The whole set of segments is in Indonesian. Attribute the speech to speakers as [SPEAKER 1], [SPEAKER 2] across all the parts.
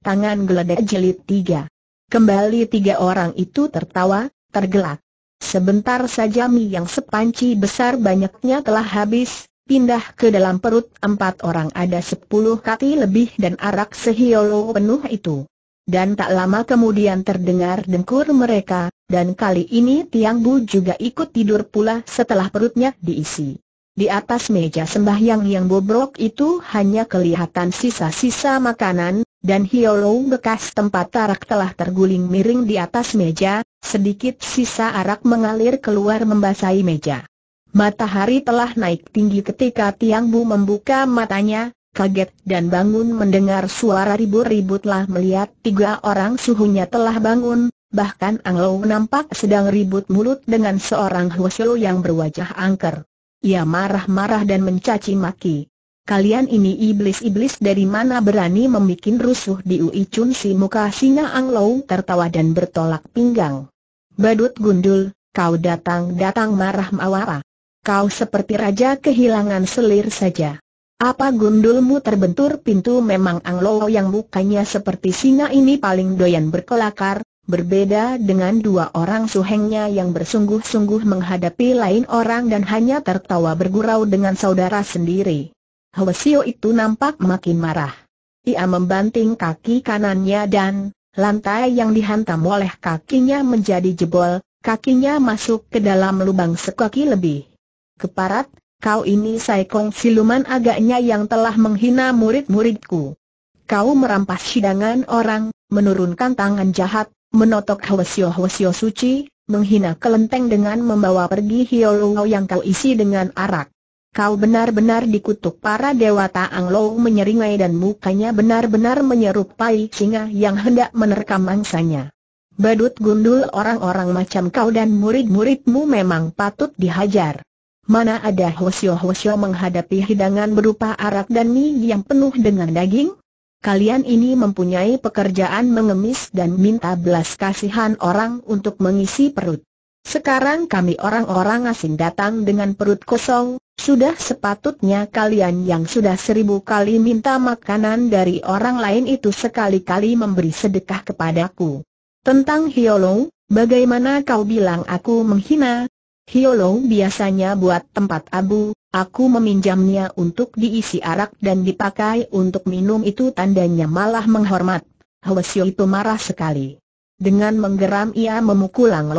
[SPEAKER 1] Tangan geledek jelit tiga. Kembali tiga orang itu tertawa, tergelak. Sebentar saja mi yang sepanci besar banyaknya telah habis, pindah ke dalam perut empat orang ada sepuluh kati lebih dan arak sehiolo penuh itu. Dan tak lama kemudian terdengar dengkur mereka, dan kali ini Tiang Bu juga ikut tidur pula setelah perutnya diisi. Di atas meja sembahyang yang bobrok itu hanya kelihatan sisa-sisa makanan, dan hiolou bekas tempat tarak telah terguling miring di atas meja, sedikit sisa arak mengalir keluar membasahi meja. Matahari telah naik tinggi ketika Tiang Bu membuka matanya, kaget dan bangun mendengar suara ribut-ribut lah melihat tiga orang suhunya telah bangun, bahkan Ang Lou nampak sedang ribut mulut dengan seorang Huo yang berwajah angker. Ia marah-marah dan mencaci maki. Kalian ini iblis-iblis dari mana berani membuat rusuh di Ui Chun si muka singa Anglo tertawa dan bertolak pinggang. Badut gundul, kau datang-datang marah mawara. Kau seperti raja kehilangan selir saja. Apa gundulmu terbentur pintu memang Anglo yang mukanya seperti singa ini paling doyan berkelakar, Berbeda dengan dua orang suhengnya yang bersungguh-sungguh menghadapi lain orang dan hanya tertawa bergurau dengan saudara sendiri. Hwasio itu nampak makin marah. Ia membanting kaki kanannya dan lantai yang dihantam oleh kakinya menjadi jebol, kakinya masuk ke dalam lubang sekaki lebih. Keparat, kau ini saikong siluman agaknya yang telah menghina murid-muridku. Kau merampas sidangan orang, menurunkan tangan jahat, menotok hwasyo-hwasyo suci, menghina kelenteng dengan membawa pergi hioluo yang kau isi dengan arak. Kau benar-benar dikutuk para dewata Anglo menyeringai dan mukanya benar-benar menyerupai singa yang hendak menerkam mangsanya. Badut gundul orang-orang macam kau dan murid-muridmu memang patut dihajar. Mana ada hwasyo-hwasyo menghadapi hidangan berupa arak dan mie yang penuh dengan daging? kalian ini mempunyai pekerjaan mengemis dan minta belas kasihan orang untuk mengisi perut. Sekarang kami orang-orang asing datang dengan perut kosong, sudah sepatutnya kalian yang sudah seribu kali minta makanan dari orang lain itu sekali-kali memberi sedekah kepadaku. Tentang Hiolo, bagaimana kau bilang aku menghina, Hiolong biasanya buat tempat abu, aku meminjamnya untuk diisi arak dan dipakai untuk minum itu tandanya malah menghormat. Hwasyo itu marah sekali. Dengan menggeram ia memukul Lang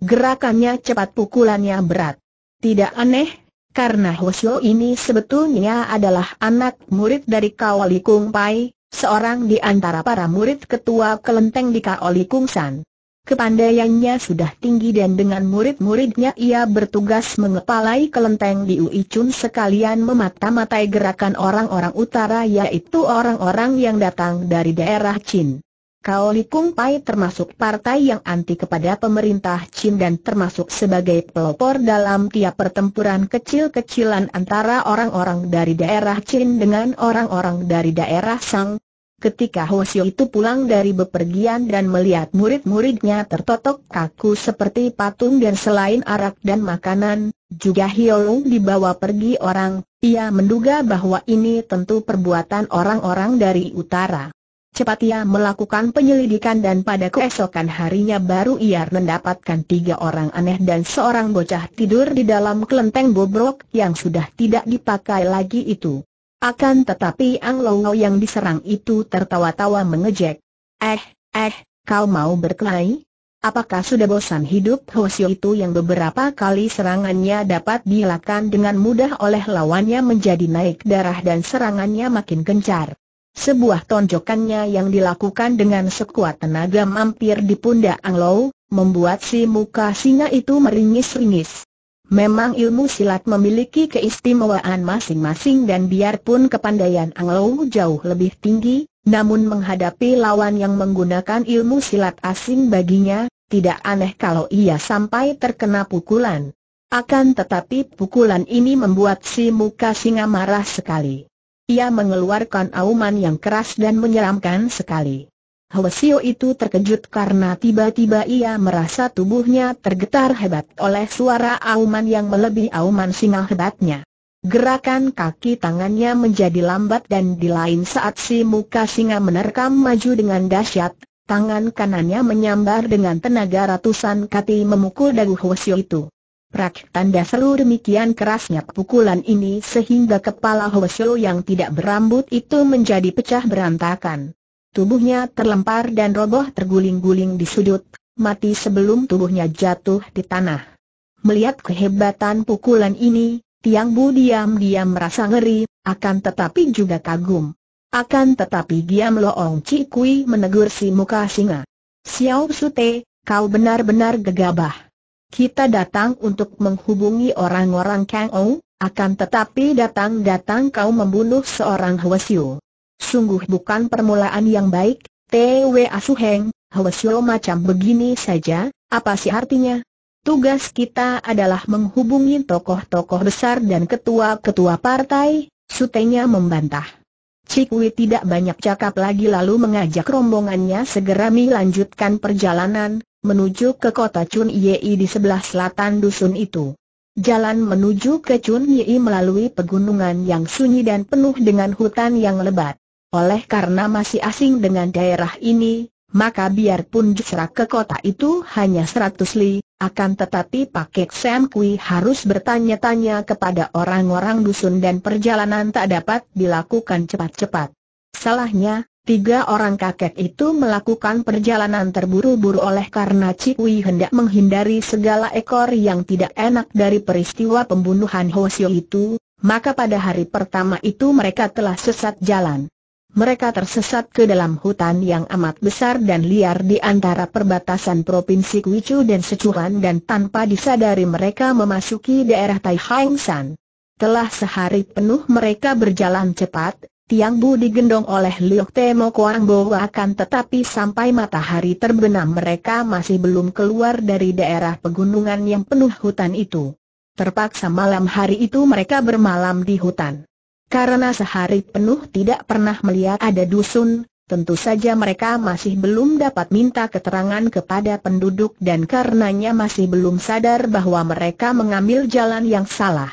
[SPEAKER 1] Gerakannya cepat pukulannya berat. Tidak aneh, karena Hwasyo ini sebetulnya adalah anak murid dari Kung Pai, seorang di antara para murid ketua kelenteng di Kung San. Kepandaiannya sudah tinggi dan dengan murid-muridnya ia bertugas mengepalai kelenteng di Ui Chun sekalian memata-matai gerakan orang-orang utara yaitu orang-orang yang datang dari daerah Chin. Kaoli Likung Pai termasuk partai yang anti kepada pemerintah Chin dan termasuk sebagai pelopor dalam tiap pertempuran kecil-kecilan antara orang-orang dari daerah Chin dengan orang-orang dari daerah Sang, Ketika Hosio itu pulang dari bepergian dan melihat murid-muridnya tertotok kaku seperti patung dan selain arak dan makanan, juga Hiolong dibawa pergi orang, ia menduga bahwa ini tentu perbuatan orang-orang dari utara. Cepat ia melakukan penyelidikan dan pada keesokan harinya baru ia mendapatkan tiga orang aneh dan seorang bocah tidur di dalam kelenteng bobrok yang sudah tidak dipakai lagi itu. Akan tetapi Ang Longo yang diserang itu tertawa-tawa mengejek. Eh, eh, kau mau berkelahi? Apakah sudah bosan hidup Hoshio itu yang beberapa kali serangannya dapat dilakukan dengan mudah oleh lawannya menjadi naik darah dan serangannya makin gencar. Sebuah tonjokannya yang dilakukan dengan sekuat tenaga mampir di pundak Anglo, membuat si muka singa itu meringis-ringis. Memang ilmu silat memiliki keistimewaan masing-masing dan biarpun kepandaian Anglo jauh lebih tinggi, namun menghadapi lawan yang menggunakan ilmu silat asing baginya, tidak aneh kalau ia sampai terkena pukulan. Akan tetapi pukulan ini membuat si muka singa marah sekali. Ia mengeluarkan auman yang keras dan menyeramkan sekali. Hwasio itu terkejut karena tiba-tiba ia merasa tubuhnya tergetar hebat oleh suara auman yang melebihi auman singa hebatnya. Gerakan kaki tangannya menjadi lambat dan di lain saat si muka singa menerkam maju dengan dahsyat, tangan kanannya menyambar dengan tenaga ratusan kati memukul dagu Hwasio itu. Prak tanda seru demikian kerasnya pukulan ini sehingga kepala Hwasio yang tidak berambut itu menjadi pecah berantakan. Tubuhnya terlempar dan roboh terguling-guling di sudut, mati sebelum tubuhnya jatuh di tanah. Melihat kehebatan pukulan ini, Tiang Bu diam-diam merasa ngeri, akan tetapi juga kagum. Akan tetapi Giam Loong Chi Kui menegur si muka singa. Xiao Sute, kau benar-benar gegabah. Kita datang untuk menghubungi orang-orang Kang Ou, akan tetapi datang-datang kau membunuh seorang Hwasyu. Sungguh bukan permulaan yang baik, T.W. Asuheng, Hwesyo macam begini saja, apa sih artinya? Tugas kita adalah menghubungi tokoh-tokoh besar dan ketua-ketua partai, sutenya membantah. Cikwi tidak banyak cakap lagi lalu mengajak rombongannya segera melanjutkan perjalanan, menuju ke kota Chun Yei di sebelah selatan dusun itu. Jalan menuju ke Chun Yei melalui pegunungan yang sunyi dan penuh dengan hutan yang lebat. Oleh karena masih asing dengan daerah ini, maka biarpun Jusra ke kota itu hanya seratus li, akan tetapi Pakek Sam Kui harus bertanya-tanya kepada orang-orang dusun dan perjalanan tak dapat dilakukan cepat-cepat. Salahnya, tiga orang kakek itu melakukan perjalanan terburu-buru oleh karena Cikwi hendak menghindari segala ekor yang tidak enak dari peristiwa pembunuhan Hosio itu, maka pada hari pertama itu mereka telah sesat jalan mereka tersesat ke dalam hutan yang amat besar dan liar di antara perbatasan Provinsi Kuichu dan Securan dan tanpa disadari mereka memasuki daerah Tai Hang San. Telah sehari penuh mereka berjalan cepat, Tiang Bu digendong oleh Liok Temo Kuang Bo akan tetapi sampai matahari terbenam mereka masih belum keluar dari daerah pegunungan yang penuh hutan itu. Terpaksa malam hari itu mereka bermalam di hutan. Karena sehari penuh tidak pernah melihat ada dusun, tentu saja mereka masih belum dapat minta keterangan kepada penduduk dan karenanya masih belum sadar bahwa mereka mengambil jalan yang salah.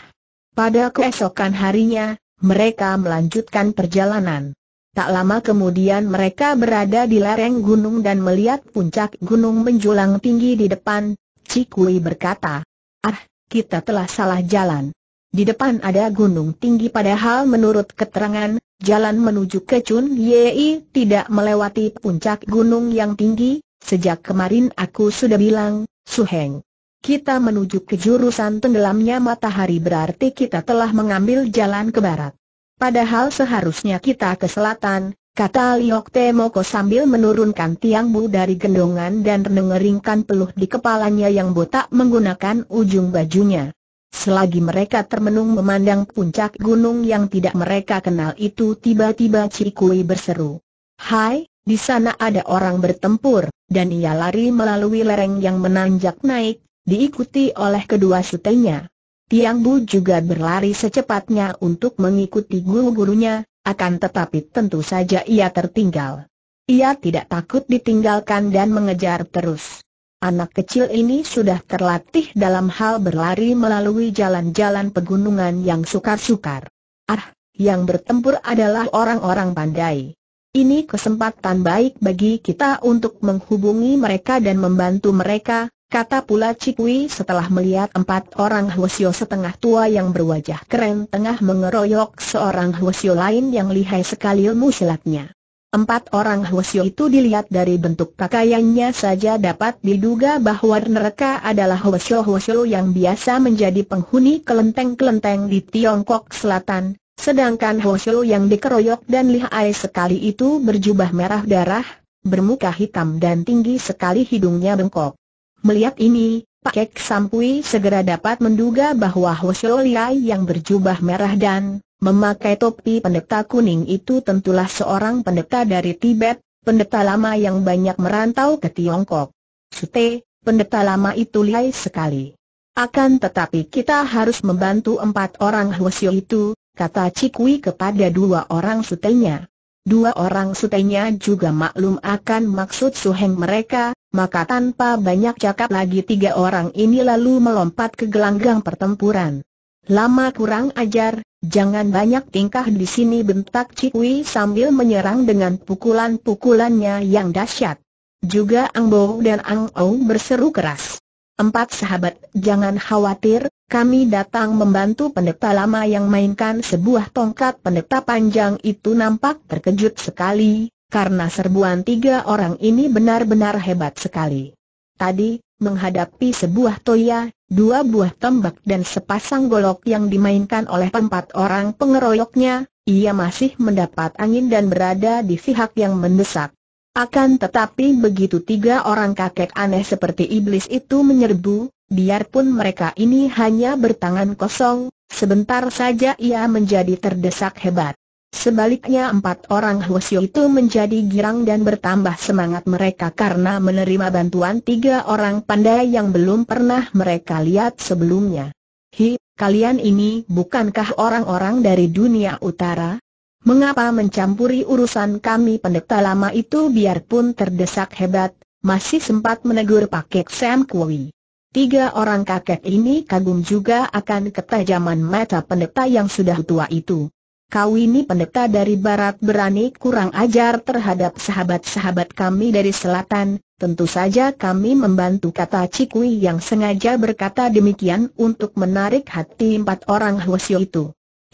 [SPEAKER 1] Pada keesokan harinya, mereka melanjutkan perjalanan. Tak lama kemudian mereka berada di lereng gunung dan melihat puncak gunung menjulang tinggi di depan, Cikui berkata, Ah, kita telah salah jalan. Di depan ada gunung tinggi padahal menurut keterangan, jalan menuju ke Chun Yei tidak melewati puncak gunung yang tinggi, sejak kemarin aku sudah bilang, Suheng. Kita menuju ke jurusan tenggelamnya matahari berarti kita telah mengambil jalan ke barat. Padahal seharusnya kita ke selatan, kata Liok Temoko sambil menurunkan tiang bu dari gendongan dan mengeringkan peluh di kepalanya yang botak menggunakan ujung bajunya. Selagi mereka termenung memandang puncak gunung yang tidak mereka kenal itu tiba-tiba Cikui berseru. Hai, di sana ada orang bertempur, dan ia lari melalui lereng yang menanjak naik, diikuti oleh kedua sutenya. Tiang Bu juga berlari secepatnya untuk mengikuti guru-gurunya, akan tetapi tentu saja ia tertinggal. Ia tidak takut ditinggalkan dan mengejar terus. Anak kecil ini sudah terlatih dalam hal berlari melalui jalan-jalan pegunungan yang sukar-sukar. Ah, yang bertempur adalah orang-orang pandai. Ini kesempatan baik bagi kita untuk menghubungi mereka dan membantu mereka, kata pula Cikwi setelah melihat empat orang Hwasyo setengah tua yang berwajah keren tengah mengeroyok seorang Hwasyo lain yang lihai sekali ilmu silatnya. Empat orang Hwasyo itu dilihat dari bentuk pakaiannya saja dapat diduga bahwa mereka adalah Hwasyo-Hwasyo yang biasa menjadi penghuni kelenteng-kelenteng di Tiongkok Selatan, sedangkan Hwasyo yang dikeroyok dan lihai sekali itu berjubah merah darah, bermuka hitam dan tinggi sekali hidungnya bengkok. Melihat ini, Pak Kek Sampui segera dapat menduga bahwa Hwasyo lihai yang berjubah merah dan Memakai topi pendeta kuning itu tentulah seorang pendeta dari Tibet, pendeta lama yang banyak merantau ke Tiongkok. Sute, pendeta lama itu lihai sekali. Akan tetapi kita harus membantu empat orang Hwasyo itu, kata Cikwi kepada dua orang sutenya. Dua orang sutenya juga maklum akan maksud suheng mereka, maka tanpa banyak cakap lagi tiga orang ini lalu melompat ke gelanggang pertempuran. Lama kurang ajar, Jangan banyak tingkah di sini bentak Cikwi sambil menyerang dengan pukulan-pukulannya yang dahsyat. Juga Ang Bo dan Ang Ou berseru keras. Empat sahabat, jangan khawatir, kami datang membantu pendeta lama yang mainkan sebuah tongkat pendeta panjang itu nampak terkejut sekali, karena serbuan tiga orang ini benar-benar hebat sekali. Tadi, menghadapi sebuah toya, dua buah tembak dan sepasang golok yang dimainkan oleh empat orang pengeroyoknya, ia masih mendapat angin dan berada di pihak yang mendesak. Akan tetapi begitu tiga orang kakek aneh seperti iblis itu menyerbu, biarpun mereka ini hanya bertangan kosong, sebentar saja ia menjadi terdesak hebat. Sebaliknya empat orang Hwasyo itu menjadi girang dan bertambah semangat mereka karena menerima bantuan tiga orang pandai yang belum pernah mereka lihat sebelumnya. Hi, kalian ini bukankah orang-orang dari dunia utara? Mengapa mencampuri urusan kami pendeta lama itu biarpun terdesak hebat, masih sempat menegur paket Sam Kui. Tiga orang kakek ini kagum juga akan ketajaman mata pendeta yang sudah tua itu kau ini pendeta dari barat berani kurang ajar terhadap sahabat-sahabat kami dari selatan, tentu saja kami membantu kata Cikui yang sengaja berkata demikian untuk menarik hati empat orang Hwasyo itu.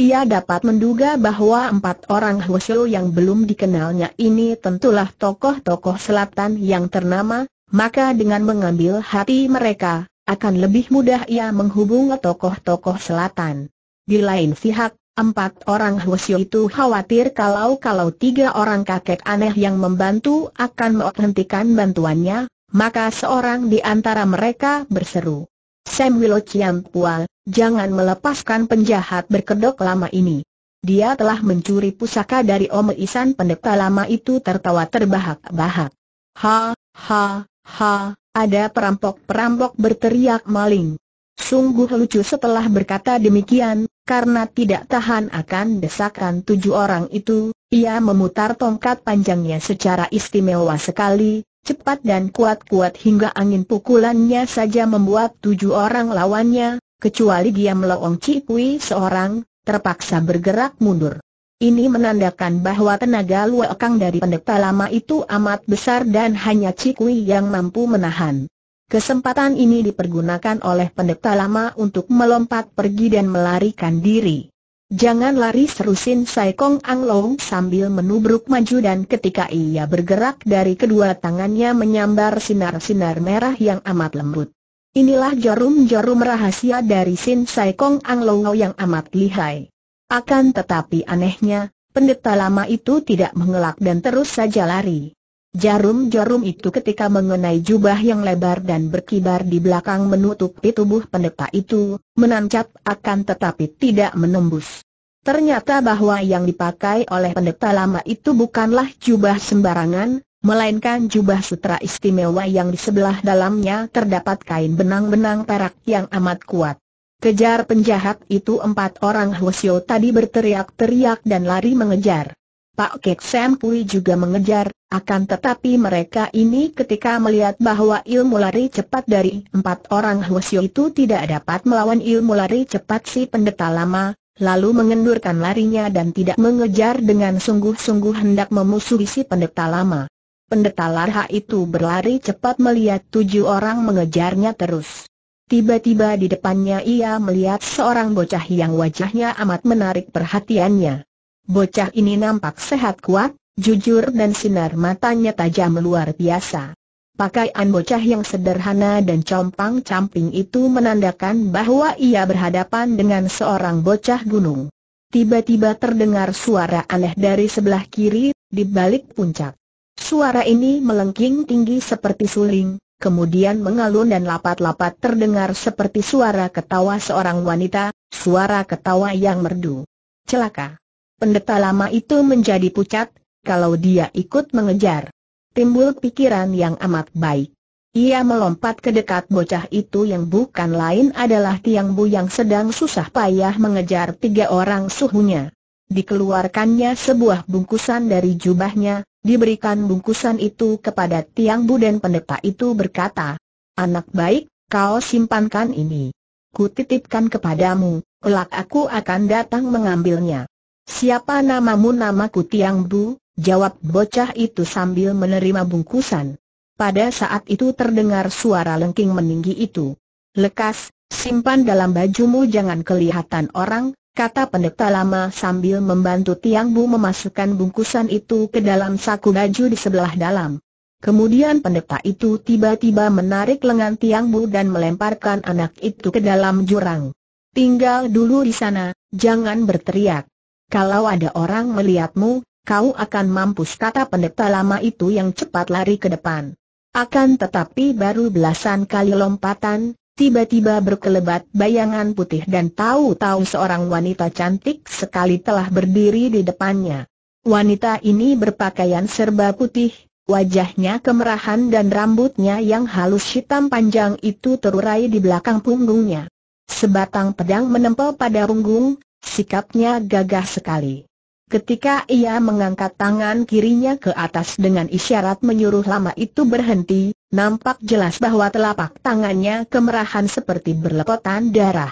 [SPEAKER 1] Ia dapat menduga bahwa empat orang Hwasyo yang belum dikenalnya ini tentulah tokoh-tokoh selatan yang ternama, maka dengan mengambil hati mereka, akan lebih mudah ia menghubung tokoh-tokoh selatan. Di lain pihak, Empat orang Hwasyo itu khawatir kalau-kalau tiga orang kakek aneh yang membantu akan menghentikan bantuannya, maka seorang di antara mereka berseru. Sam Wilo Chiam Pual, jangan melepaskan penjahat berkedok lama ini. Dia telah mencuri pusaka dari Om Isan pendeta lama itu tertawa terbahak-bahak. Ha, ha, ha, ada perampok-perampok berteriak maling. Sungguh lucu setelah berkata demikian, karena tidak tahan akan desakan tujuh orang itu, ia memutar tongkat panjangnya secara istimewa sekali, cepat dan kuat-kuat hingga angin pukulannya saja membuat tujuh orang lawannya, kecuali dia meloong Cikui seorang, terpaksa bergerak mundur. Ini menandakan bahwa tenaga luakang dari pendeta lama itu amat besar dan hanya Cikui yang mampu menahan. Kesempatan ini dipergunakan oleh pendeta lama untuk melompat pergi dan melarikan diri. Jangan lari serusin Sin Sai Kong Ang Long sambil menubruk maju dan ketika ia bergerak dari kedua tangannya menyambar sinar-sinar merah yang amat lembut. Inilah jarum-jarum rahasia dari Sin Sai Kong Ang Long yang amat lihai. Akan tetapi anehnya, pendeta lama itu tidak mengelak dan terus saja lari. Jarum-jarum itu ketika mengenai jubah yang lebar dan berkibar di belakang menutupi tubuh pendeta itu, menancap akan tetapi tidak menembus. Ternyata bahwa yang dipakai oleh pendeta lama itu bukanlah jubah sembarangan, melainkan jubah sutra istimewa yang di sebelah dalamnya terdapat kain benang-benang perak yang amat kuat. Kejar penjahat itu empat orang Hwasyo tadi berteriak-teriak dan lari mengejar. Pak Kek Sam Pui juga mengejar, akan tetapi mereka ini ketika melihat bahwa ilmu lari cepat dari empat orang Hwasyo itu tidak dapat melawan ilmu lari cepat si pendeta lama, lalu mengendurkan larinya dan tidak mengejar dengan sungguh-sungguh hendak memusuhi si pendeta lama. Pendeta larha itu berlari cepat melihat tujuh orang mengejarnya terus. Tiba-tiba di depannya ia melihat seorang bocah yang wajahnya amat menarik perhatiannya. Bocah ini nampak sehat kuat, jujur dan sinar matanya tajam luar biasa. Pakaian bocah yang sederhana dan compang-camping itu menandakan bahwa ia berhadapan dengan seorang bocah gunung. Tiba-tiba terdengar suara aneh dari sebelah kiri, di balik puncak. Suara ini melengking tinggi seperti suling, kemudian mengalun dan lapat-lapat terdengar seperti suara ketawa seorang wanita, suara ketawa yang merdu. Celaka! Pendeta lama itu menjadi pucat, kalau dia ikut mengejar. Timbul pikiran yang amat baik. Ia melompat ke dekat bocah itu yang bukan lain adalah Tiang Bu yang sedang susah payah mengejar tiga orang suhunya. Dikeluarkannya sebuah bungkusan dari jubahnya, diberikan bungkusan itu kepada Tiang Bu dan pendeta itu berkata, Anak baik, kau simpankan ini. Kutitipkan kepadamu, kelak aku akan datang mengambilnya. Siapa namamu namaku Tiang Bu? jawab bocah itu sambil menerima bungkusan. Pada saat itu terdengar suara lengking meninggi itu. Lekas, simpan dalam bajumu jangan kelihatan orang, kata pendeta lama sambil membantu Tiang Bu memasukkan bungkusan itu ke dalam saku baju di sebelah dalam. Kemudian pendeta itu tiba-tiba menarik lengan Tiang Bu dan melemparkan anak itu ke dalam jurang. Tinggal dulu di sana, jangan berteriak. Kalau ada orang melihatmu, kau akan mampus kata pendeta lama itu yang cepat lari ke depan. Akan tetapi baru belasan kali lompatan, tiba-tiba berkelebat bayangan putih dan tahu-tahu seorang wanita cantik sekali telah berdiri di depannya. Wanita ini berpakaian serba putih, wajahnya kemerahan dan rambutnya yang halus hitam panjang itu terurai di belakang punggungnya. Sebatang pedang menempel pada punggung, sikapnya gagah sekali. Ketika ia mengangkat tangan kirinya ke atas dengan isyarat menyuruh lama itu berhenti, nampak jelas bahwa telapak tangannya kemerahan seperti berlepotan darah.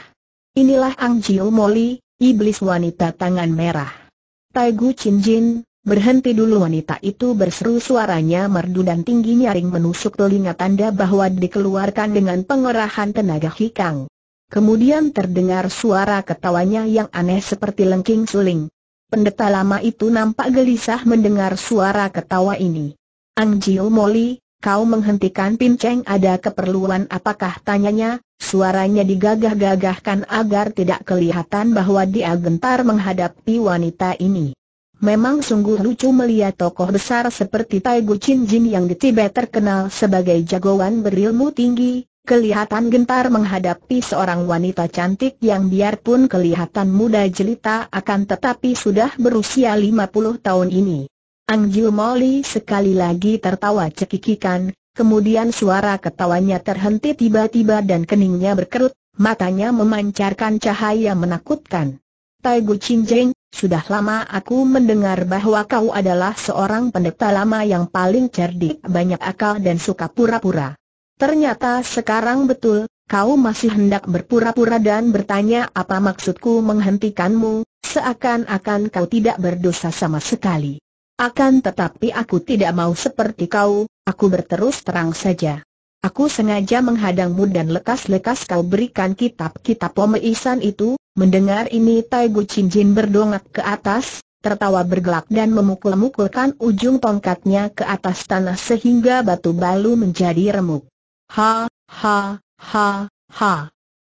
[SPEAKER 1] Inilah Ang Jiu Moli, iblis wanita tangan merah. Tai Gu Chin Jin, berhenti dulu wanita itu berseru suaranya merdu dan tinggi nyaring menusuk telinga tanda bahwa dikeluarkan dengan pengerahan tenaga hikang. Kemudian terdengar suara ketawanya yang aneh seperti lengking suling pendeta lama itu nampak gelisah mendengar suara ketawa ini. Ang Jiu Moli, kau menghentikan pinceng ada keperluan apakah tanyanya, suaranya digagah-gagahkan agar tidak kelihatan bahwa dia gentar menghadapi wanita ini. Memang sungguh lucu melihat tokoh besar seperti Tai Gu Chin Jin yang di Tibet terkenal sebagai jagoan berilmu tinggi, Kelihatan gentar menghadapi seorang wanita cantik yang biarpun kelihatan muda jelita akan tetapi sudah berusia 50 tahun ini. Ang Jiu sekali lagi tertawa cekikikan, kemudian suara ketawanya terhenti tiba-tiba dan keningnya berkerut, matanya memancarkan cahaya menakutkan. Tai Gu Jeng, sudah lama aku mendengar bahwa kau adalah seorang pendeta lama yang paling cerdik, banyak akal dan suka pura-pura. Ternyata sekarang betul, kau masih hendak berpura-pura dan bertanya apa maksudku menghentikanmu, seakan-akan kau tidak berdosa sama sekali. Akan tetapi aku tidak mau seperti kau, aku berterus terang saja. Aku sengaja menghadangmu dan lekas-lekas kau berikan kitab-kitab pemeisan itu, mendengar ini Tai Gu Chin Jin berdongak ke atas, tertawa bergelak dan memukul-mukulkan ujung tongkatnya ke atas tanah sehingga batu balu menjadi remuk. Ha, ha, ha, ha.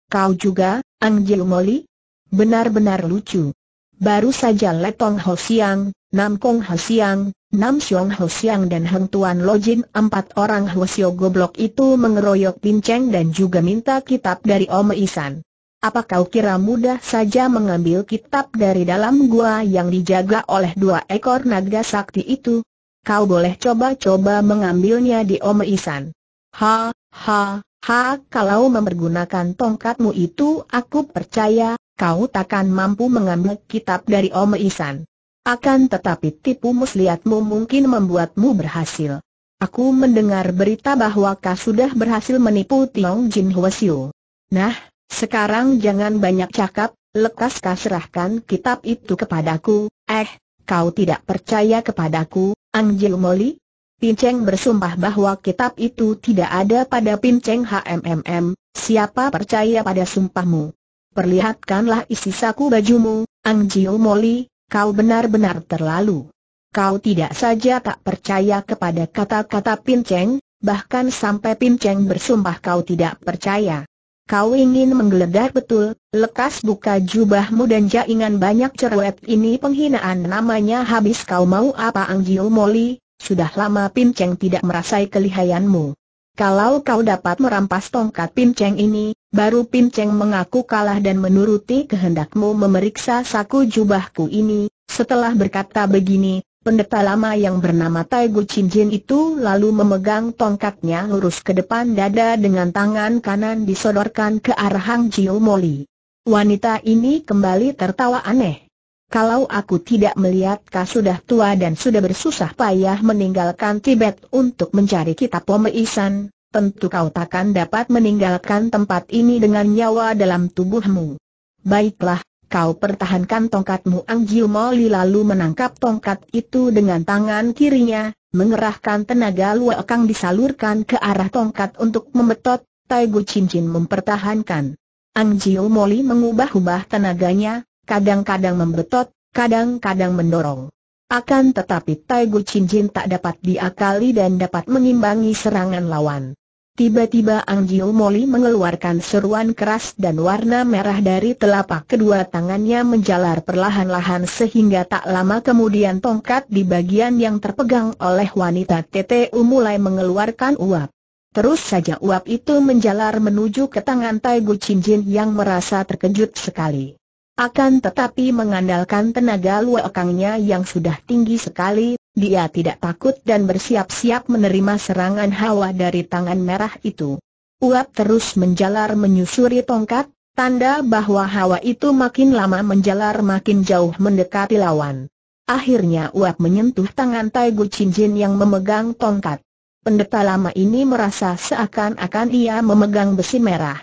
[SPEAKER 1] Kau juga, Jiu Moli? Benar-benar lucu. Baru saja Letong Ho Siang, Nam Kong Ho Siang, Nam Siong Ho Siang dan Heng Tuan Lojin empat orang Hosio goblok itu mengeroyok Pinceng dan juga minta kitab dari Om Isan. Apa kau kira mudah saja mengambil kitab dari dalam gua yang dijaga oleh dua ekor naga sakti itu? Kau boleh coba-coba mengambilnya di Om Isan. Ha, Ha, ha, kalau mempergunakan tongkatmu itu aku percaya, kau takkan mampu mengambil kitab dari Om Isan. Akan tetapi tipu muslihatmu mungkin membuatmu berhasil. Aku mendengar berita bahwa kau sudah berhasil menipu Tiong Jin Hwasyu. Nah, sekarang jangan banyak cakap, lekas kau serahkan kitab itu kepadaku. Eh, kau tidak percaya kepadaku, Ang Moli? Pinceng bersumpah bahwa kitab itu tidak ada pada Pinceng HMMM, siapa percaya pada sumpahmu? Perlihatkanlah isi saku bajumu, Ang Jiu Moli, kau benar-benar terlalu. Kau tidak saja tak percaya kepada kata-kata Pinceng, bahkan sampai Pinceng bersumpah kau tidak percaya. Kau ingin menggeledah betul, lekas buka jubahmu dan jaringan banyak cerewet ini penghinaan namanya habis kau mau apa Ang Jiu Moli, sudah lama Pin Cheng tidak merasai kelihayanmu. Kalau kau dapat merampas tongkat Pin Cheng ini, baru Pin Cheng mengaku kalah dan menuruti kehendakmu memeriksa saku jubahku ini. Setelah berkata begini, pendeta lama yang bernama Tai Gu Chin Jin itu lalu memegang tongkatnya lurus ke depan dada dengan tangan kanan disodorkan ke arah Hang Jiu Moli. Wanita ini kembali tertawa aneh kalau aku tidak melihat kau sudah tua dan sudah bersusah payah meninggalkan Tibet untuk mencari kitab Pomeisan, tentu kau takkan dapat meninggalkan tempat ini dengan nyawa dalam tubuhmu. Baiklah, kau pertahankan tongkatmu Angjiu Moli lalu menangkap tongkat itu dengan tangan kirinya, mengerahkan tenaga luakang disalurkan ke arah tongkat untuk membetot, Taigu Cincin mempertahankan. Angjiu Moli mengubah-ubah tenaganya, kadang-kadang membetot, kadang-kadang mendorong. Akan tetapi Tai Chin Cincin tak dapat diakali dan dapat mengimbangi serangan lawan. Tiba-tiba Ang Jiu Moli mengeluarkan seruan keras dan warna merah dari telapak kedua tangannya menjalar perlahan-lahan sehingga tak lama kemudian tongkat di bagian yang terpegang oleh wanita TTU mulai mengeluarkan uap. Terus saja uap itu menjalar menuju ke tangan Tai Chin Cincin yang merasa terkejut sekali. Akan tetapi mengandalkan tenaga luakangnya yang sudah tinggi sekali, dia tidak takut dan bersiap-siap menerima serangan hawa dari tangan merah itu. Uap terus menjalar menyusuri tongkat, tanda bahwa hawa itu makin lama menjalar makin jauh mendekati lawan. Akhirnya uap menyentuh tangan Tai Gu Jin yang memegang tongkat. Pendeta lama ini merasa seakan-akan ia memegang besi merah.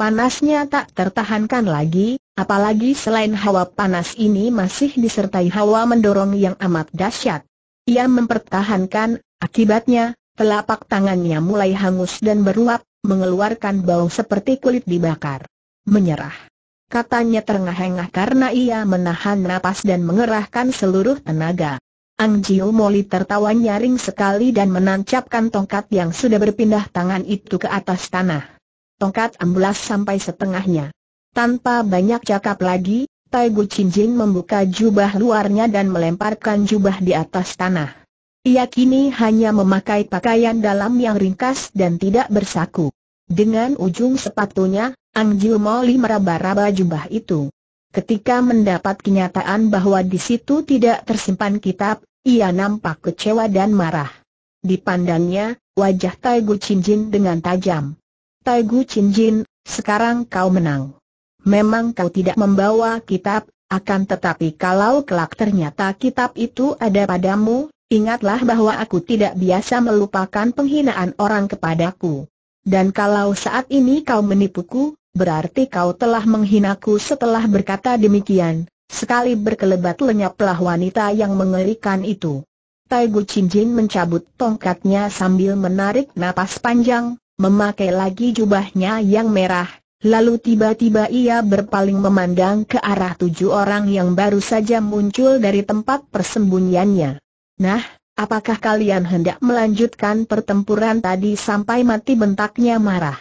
[SPEAKER 1] Panasnya tak tertahankan lagi, apalagi selain hawa panas ini masih disertai hawa mendorong yang amat dahsyat. Ia mempertahankan, akibatnya, telapak tangannya mulai hangus dan beruap, mengeluarkan bau seperti kulit dibakar. Menyerah. Katanya terengah-engah karena ia menahan napas dan mengerahkan seluruh tenaga. Ang Jiu Moli tertawa nyaring sekali dan menancapkan tongkat yang sudah berpindah tangan itu ke atas tanah tongkat amblas sampai setengahnya. Tanpa banyak cakap lagi, Tai Gu Jin membuka jubah luarnya dan melemparkan jubah di atas tanah. Ia kini hanya memakai pakaian dalam yang ringkas dan tidak bersaku. Dengan ujung sepatunya, Ang Jiu Moli meraba-raba jubah itu. Ketika mendapat kenyataan bahwa di situ tidak tersimpan kitab, ia nampak kecewa dan marah. Dipandangnya, wajah Tai Gu Jin dengan tajam. Tai Gu Chin Jin, sekarang kau menang. Memang kau tidak membawa kitab, akan tetapi kalau kelak ternyata kitab itu ada padamu, ingatlah bahwa aku tidak biasa melupakan penghinaan orang kepadaku. Dan kalau saat ini kau menipuku, berarti kau telah menghinaku setelah berkata demikian. Sekali berkelebat lenyaplah wanita yang mengerikan itu. Tai Gu Chin Jin mencabut tongkatnya sambil menarik napas panjang, memakai lagi jubahnya yang merah, lalu tiba-tiba ia berpaling memandang ke arah tujuh orang yang baru saja muncul dari tempat persembunyiannya. Nah, apakah kalian hendak melanjutkan pertempuran tadi sampai mati bentaknya marah?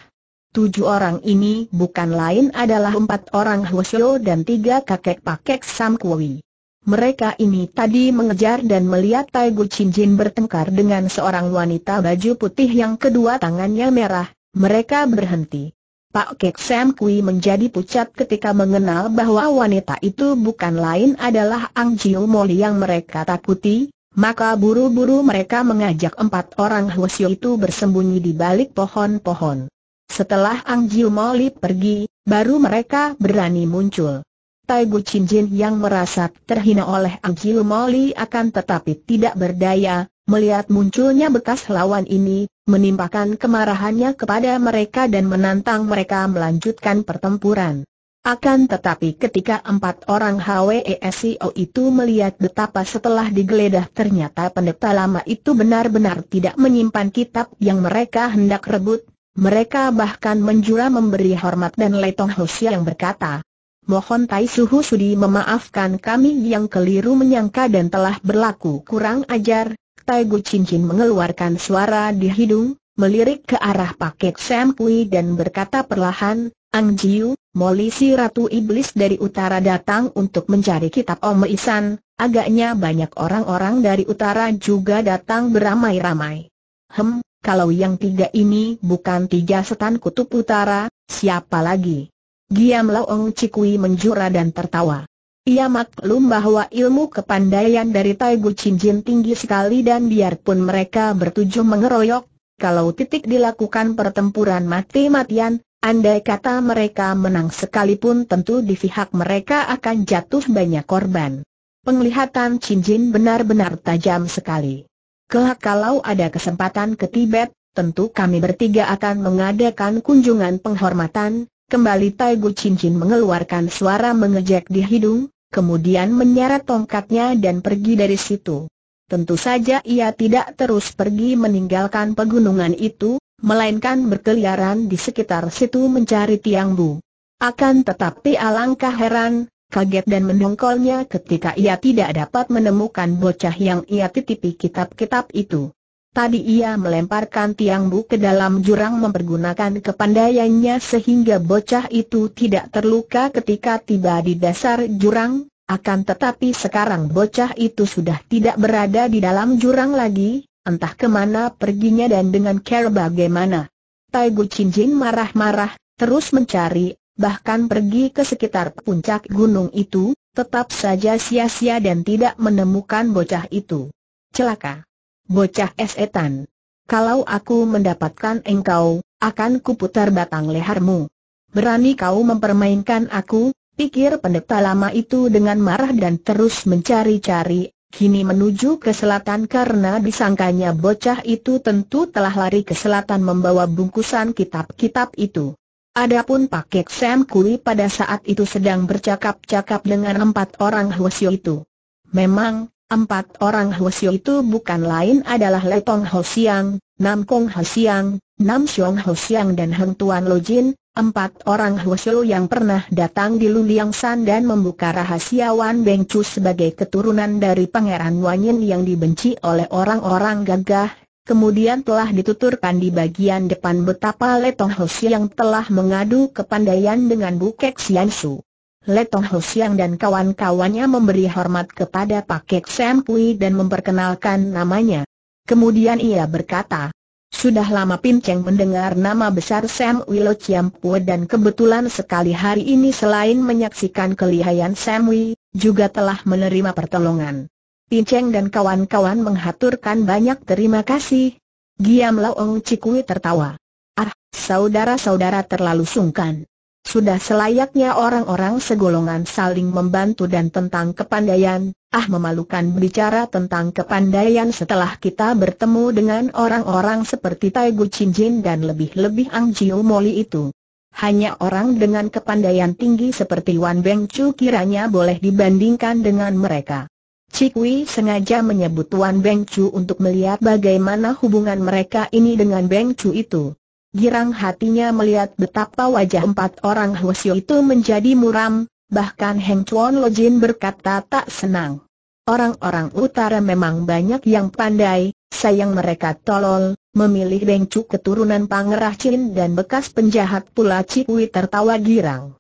[SPEAKER 1] Tujuh orang ini bukan lain adalah empat orang Hwasyo dan tiga kakek pakek Samkui. Mereka ini tadi mengejar dan melihat Tai Gu Cincin bertengkar dengan seorang wanita baju putih yang kedua tangannya merah, mereka berhenti. Pak Kek Sam Kui menjadi pucat ketika mengenal bahwa wanita itu bukan lain adalah Ang Jiu Moli yang mereka takuti, maka buru-buru mereka mengajak empat orang Hwasyo itu bersembunyi di balik pohon-pohon. Setelah Ang Jiu Moli pergi, baru mereka berani muncul. Tai Gu Chin Jin yang merasa terhina oleh Angkil Moli akan tetapi tidak berdaya, melihat munculnya bekas lawan ini, menimpakan kemarahannya kepada mereka dan menantang mereka melanjutkan pertempuran. Akan tetapi ketika empat orang HWESIO itu melihat betapa setelah digeledah ternyata pendeta lama itu benar-benar tidak menyimpan kitab yang mereka hendak rebut, mereka bahkan menjura memberi hormat dan Letong Hoshi yang berkata, mohon Tai Suhu Sudi memaafkan kami yang keliru menyangka dan telah berlaku kurang ajar. Tai Gu Cincin mengeluarkan suara di hidung, melirik ke arah paket Sam Kui dan berkata perlahan, Ang Jiu, Moli si Ratu Iblis dari utara datang untuk mencari kitab Om Isan, agaknya banyak orang-orang dari utara juga datang beramai-ramai. Hem, kalau yang tiga ini bukan tiga setan kutub utara, siapa lagi? Giam Ong Cikui menjura dan tertawa. Ia maklum bahwa ilmu kepandaian dari Tai Taigu Cinjin tinggi sekali dan biarpun mereka bertujuh mengeroyok, kalau titik dilakukan pertempuran mati-matian, andai kata mereka menang sekalipun tentu di pihak mereka akan jatuh banyak korban. Penglihatan Cinjin benar-benar tajam sekali. Kelak kalau ada kesempatan ke Tibet, tentu kami bertiga akan mengadakan kunjungan penghormatan, Kembali Tai Taigu Cincin mengeluarkan suara mengejek di hidung, kemudian menyeret tongkatnya dan pergi dari situ. Tentu saja ia tidak terus pergi meninggalkan pegunungan itu, melainkan berkeliaran di sekitar situ mencari Tiang Bu. Akan tetapi alangkah heran, kaget dan mendongkolnya ketika ia tidak dapat menemukan bocah yang ia titipi kitab-kitab itu. Tadi ia melemparkan tiang bu ke dalam jurang mempergunakan kepandaiannya sehingga bocah itu tidak terluka ketika tiba di dasar jurang, akan tetapi sekarang bocah itu sudah tidak berada di dalam jurang lagi, entah kemana perginya dan dengan care bagaimana. Tai Gu Jin marah-marah, terus mencari, bahkan pergi ke sekitar puncak gunung itu, tetap saja sia-sia dan tidak menemukan bocah itu. Celaka! bocah esetan. Kalau aku mendapatkan engkau, akan kuputar batang lehermu. Berani kau mempermainkan aku, pikir pendeta lama itu dengan marah dan terus mencari-cari, kini menuju ke selatan karena disangkanya bocah itu tentu telah lari ke selatan membawa bungkusan kitab-kitab itu. Adapun Pak Sam Kui pada saat itu sedang bercakap-cakap dengan empat orang Hwasyo itu. Memang, Empat orang Hosio itu bukan lain adalah Letong Hosiang, Nam Kong Hosiang, Nam Xiong Hosiang dan Heng Tuan Jin. empat orang Hosio yang pernah datang di Luliang San dan membuka rahasia Wan Beng Chu sebagai keturunan dari Pangeran Wanyin yang dibenci oleh orang-orang gagah, kemudian telah dituturkan di bagian depan betapa Letong Hosiang telah mengadu kepandaian dengan Bukek Siansu. Letong Ho Siang dan kawan-kawannya memberi hormat kepada paket Sam Pui dan memperkenalkan namanya. Kemudian ia berkata, sudah lama Pin Cheng mendengar nama besar Sam Chiam Pue dan kebetulan sekali hari ini selain menyaksikan kelihayan Sam Wee, juga telah menerima pertolongan. Pin Cheng dan kawan-kawan menghaturkan banyak terima kasih. Giam Laong Cikui tertawa. Ah, saudara-saudara terlalu sungkan. Sudah selayaknya orang-orang segolongan saling membantu dan tentang kepandaian, ah memalukan bicara tentang kepandaian setelah kita bertemu dengan orang-orang seperti Tai Gu Jin dan lebih-lebih Ang Jiu Moli itu. Hanya orang dengan kepandaian tinggi seperti Wan Beng Chu kiranya boleh dibandingkan dengan mereka. Cikwi sengaja menyebut Wan Beng Chu untuk melihat bagaimana hubungan mereka ini dengan Beng Chu itu. Girang hatinya melihat betapa wajah empat orang Hwasyo itu menjadi muram, bahkan Heng Chuan Lo Jin berkata tak senang. Orang-orang utara memang banyak yang pandai, sayang mereka tolol, memilih Bengcu keturunan Pangerah Chin dan bekas penjahat pula Cikwi tertawa girang.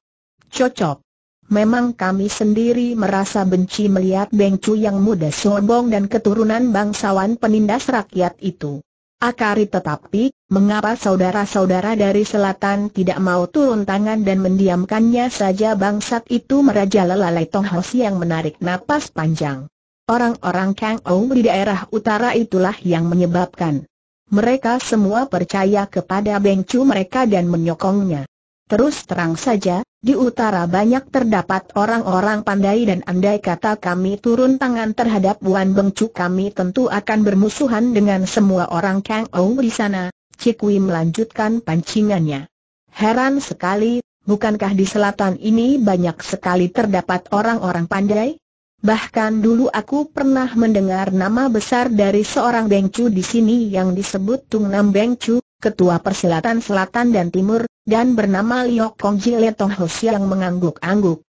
[SPEAKER 1] Cocok. Memang kami sendiri merasa benci melihat Bengcu yang muda sombong dan keturunan bangsawan penindas rakyat itu. Akari tetapi, mengapa saudara-saudara dari selatan tidak mau turun tangan dan mendiamkannya saja bangsat itu merajalela Lai Tong Hos yang menarik napas panjang. Orang-orang Kang Ou di daerah utara itulah yang menyebabkan. Mereka semua percaya kepada Beng Chu mereka dan menyokongnya. Terus terang saja, di utara banyak terdapat orang-orang pandai dan andai kata kami turun tangan terhadap Wan Bengcu kami tentu akan bermusuhan dengan semua orang Kang Ou di sana, Cikwi melanjutkan pancingannya. Heran sekali, bukankah di selatan ini banyak sekali terdapat orang-orang pandai? Bahkan dulu aku pernah mendengar nama besar dari seorang Bengcu di sini yang disebut Tungnam Bengcu, Ketua Persilatan Selatan dan Timur, dan bernama Liok Kong Jile Tong Hos yang mengangguk-angguk.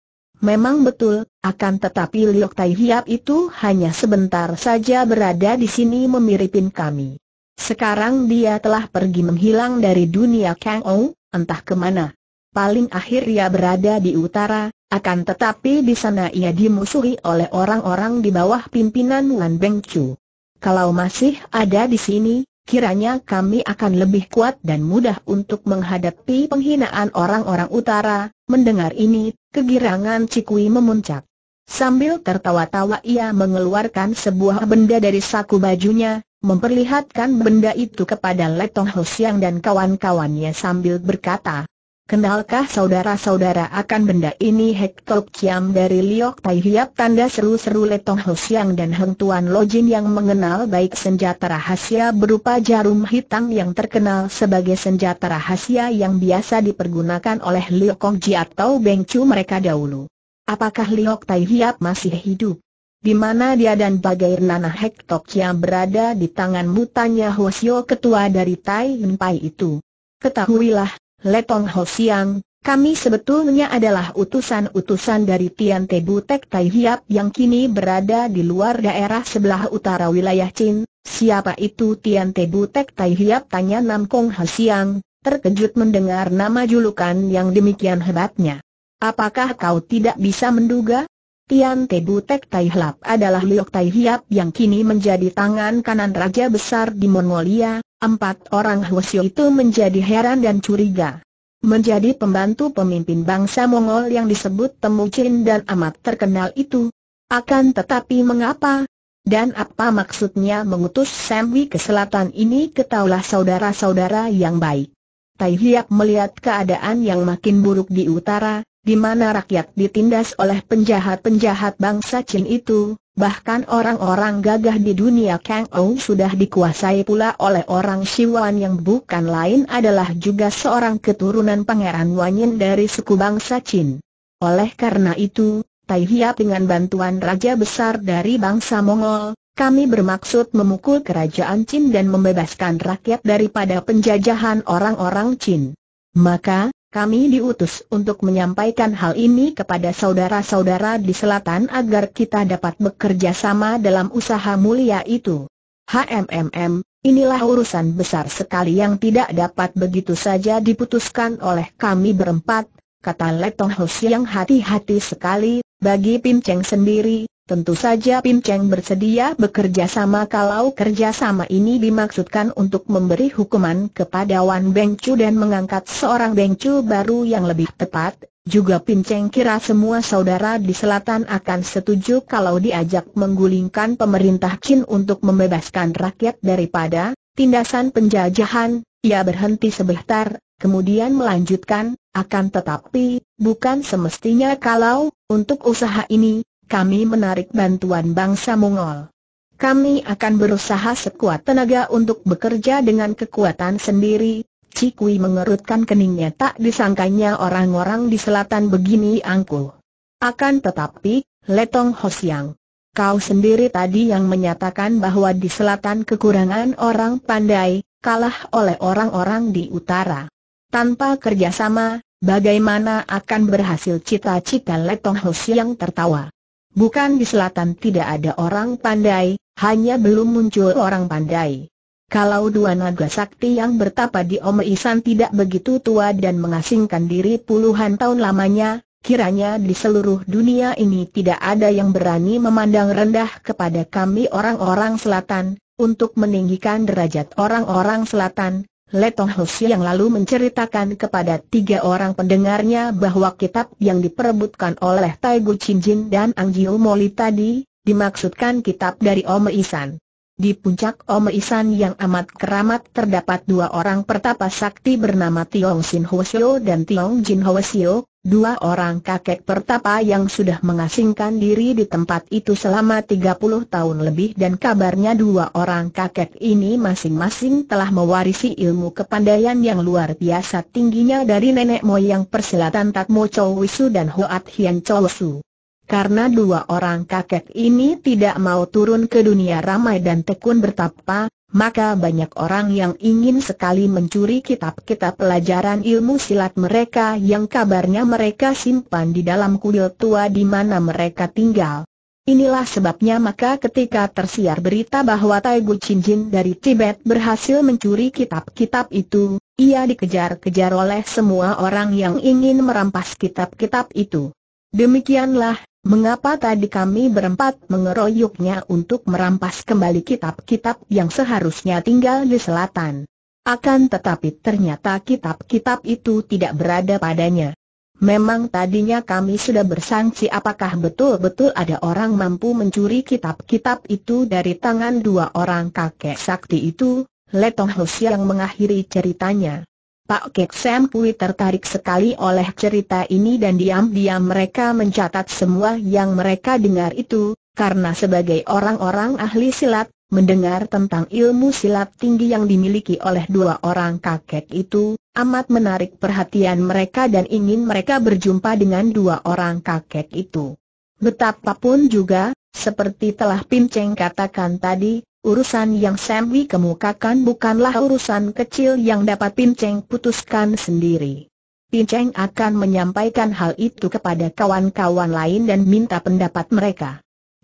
[SPEAKER 1] Memang betul, akan tetapi Liok Tai Hiap itu hanya sebentar saja berada di sini memiripin kami. Sekarang dia telah pergi menghilang dari dunia Kang Ou, entah kemana. Paling akhir ia berada di utara, akan tetapi di sana ia dimusuhi oleh orang-orang di bawah pimpinan Wan Beng Chu. Kalau masih ada di sini, Kiranya kami akan lebih kuat dan mudah untuk menghadapi penghinaan orang-orang utara. Mendengar ini, kegirangan Cikui memuncak. Sambil tertawa-tawa ia mengeluarkan sebuah benda dari saku bajunya, memperlihatkan benda itu kepada Letong Hosiang dan kawan-kawannya sambil berkata, Kenalkah saudara-saudara akan benda ini Hektok Kiam dari Liok Tai Hiap tanda seru-seru Letong Siang dan Heng Tuan Lojin yang mengenal baik senjata rahasia berupa jarum hitam yang terkenal sebagai senjata rahasia yang biasa dipergunakan oleh Liok Kong Ji atau Beng Chu mereka dahulu. Apakah Liok Tai Hiap masih hidup? Di mana dia dan bagai nanah Hektok Kiam berada di tanganmu tanya Hosio ketua dari Tai Pai itu. Ketahuilah, Letong Ho Siang, kami sebetulnya adalah utusan-utusan dari Tian Tebu Tek Tai Hiap yang kini berada di luar daerah sebelah utara wilayah Chin. Siapa itu Tian Tebu Tek Tai Hiap? Tanya Nam Kong Siang, terkejut mendengar nama julukan yang demikian hebatnya. Apakah kau tidak bisa menduga? Tian Tebu Tek Tai Hiap adalah Liok Tai Hiap yang kini menjadi tangan kanan Raja Besar di Mongolia, Empat orang Hwasyo itu menjadi heran dan curiga. Menjadi pembantu pemimpin bangsa Mongol yang disebut Temujin dan amat terkenal itu. Akan tetapi mengapa? Dan apa maksudnya mengutus Samwi ke selatan ini ketahuilah saudara-saudara yang baik. Tai Hiap melihat keadaan yang makin buruk di utara, di mana rakyat ditindas oleh penjahat-penjahat bangsa Chin itu, Bahkan orang-orang gagah di dunia Kang Ou sudah dikuasai pula oleh orang Siwan yang bukan lain adalah juga seorang keturunan Pangeran Wanyin dari suku bangsa Chin. Oleh karena itu, Tai Hiap dengan bantuan Raja Besar dari bangsa Mongol, kami bermaksud memukul kerajaan Chin dan membebaskan rakyat daripada penjajahan orang-orang Chin. Maka, kami diutus untuk menyampaikan hal ini kepada saudara-saudara di selatan agar kita dapat bekerja sama dalam usaha mulia itu. HMMM, inilah urusan besar sekali yang tidak dapat begitu saja diputuskan oleh kami berempat, kata Letong Hos yang hati-hati sekali, bagi Pinceng sendiri, Tentu saja Pin Cheng bersedia bekerja sama kalau kerja sama ini dimaksudkan untuk memberi hukuman kepada Wan Beng Chu dan mengangkat seorang Beng Chu baru yang lebih tepat. Juga Pin Cheng kira semua saudara di selatan akan setuju kalau diajak menggulingkan pemerintah Chin untuk membebaskan rakyat daripada tindasan penjajahan. Ia berhenti sebentar, kemudian melanjutkan, akan tetapi, bukan semestinya kalau, untuk usaha ini, kami menarik bantuan bangsa Mongol. Kami akan berusaha sekuat tenaga untuk bekerja dengan kekuatan sendiri. Cikui mengerutkan keningnya tak disangkanya orang-orang di selatan begini angkuh. Akan tetapi, Letong Hosiang, kau sendiri tadi yang menyatakan bahwa di selatan kekurangan orang pandai, kalah oleh orang-orang di utara. Tanpa kerjasama, Bagaimana akan berhasil cita-cita Letong Hosiang tertawa? Bukan di selatan tidak ada orang pandai, hanya belum muncul orang pandai. Kalau dua naga sakti yang bertapa di Om Isan tidak begitu tua dan mengasingkan diri puluhan tahun lamanya, kiranya di seluruh dunia ini tidak ada yang berani memandang rendah kepada kami orang-orang selatan, untuk meninggikan derajat orang-orang selatan, Letong Hoshi yang lalu menceritakan kepada tiga orang pendengarnya bahwa kitab yang diperebutkan oleh Tai Gu Chin Jin dan Ang Jiu Moli tadi, dimaksudkan kitab dari Ome Isan. Di puncak Om Isan yang amat keramat terdapat dua orang pertapa sakti bernama Tiong Sin Hoesio dan Tiong Jin Hoesio, dua orang kakek pertapa yang sudah mengasingkan diri di tempat itu selama 30 tahun lebih dan kabarnya dua orang kakek ini masing-masing telah mewarisi ilmu kepandaian yang luar biasa tingginya dari nenek moyang persilatan Tatmo Chow Wisu dan Hoat Hian Chow Su karena dua orang kakek ini tidak mau turun ke dunia ramai dan tekun bertapa, maka banyak orang yang ingin sekali mencuri kitab-kitab pelajaran ilmu silat mereka yang kabarnya mereka simpan di dalam kuil tua di mana mereka tinggal. Inilah sebabnya maka ketika tersiar berita bahwa Taigu Cincin dari Tibet berhasil mencuri kitab-kitab itu, ia dikejar-kejar oleh semua orang yang ingin merampas kitab-kitab itu. Demikianlah, Mengapa tadi kami berempat mengeroyoknya untuk merampas kembali kitab-kitab yang seharusnya tinggal di selatan? Akan tetapi ternyata kitab-kitab itu tidak berada padanya. Memang tadinya kami sudah bersangsi apakah betul-betul ada orang mampu mencuri kitab-kitab itu dari tangan dua orang kakek sakti itu, Letong Hoshi yang mengakhiri ceritanya. Pak Kek Sam Pui tertarik sekali oleh cerita ini dan diam-diam mereka mencatat semua yang mereka dengar itu, karena sebagai orang-orang ahli silat, mendengar tentang ilmu silat tinggi yang dimiliki oleh dua orang kakek itu, amat menarik perhatian mereka dan ingin mereka berjumpa dengan dua orang kakek itu. Betapapun juga, seperti telah Pinceng katakan tadi, Urusan yang Samwi kemukakan bukanlah urusan kecil yang dapat Pinceng putuskan sendiri. Pinceng akan menyampaikan hal itu kepada kawan-kawan lain dan minta pendapat mereka.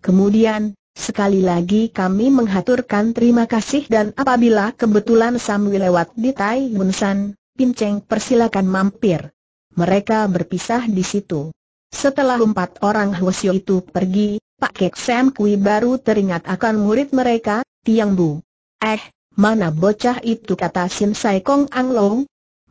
[SPEAKER 1] Kemudian, sekali lagi kami menghaturkan terima kasih dan apabila kebetulan Samwi lewat di Tai Gunsan, Pinceng persilakan mampir. Mereka berpisah di situ. Setelah empat orang Hwasyo itu pergi, Pak Kek Sam Kui baru teringat akan murid mereka, Tiang Bu. Eh, mana bocah itu kata Sim Sai Kong Ang Long?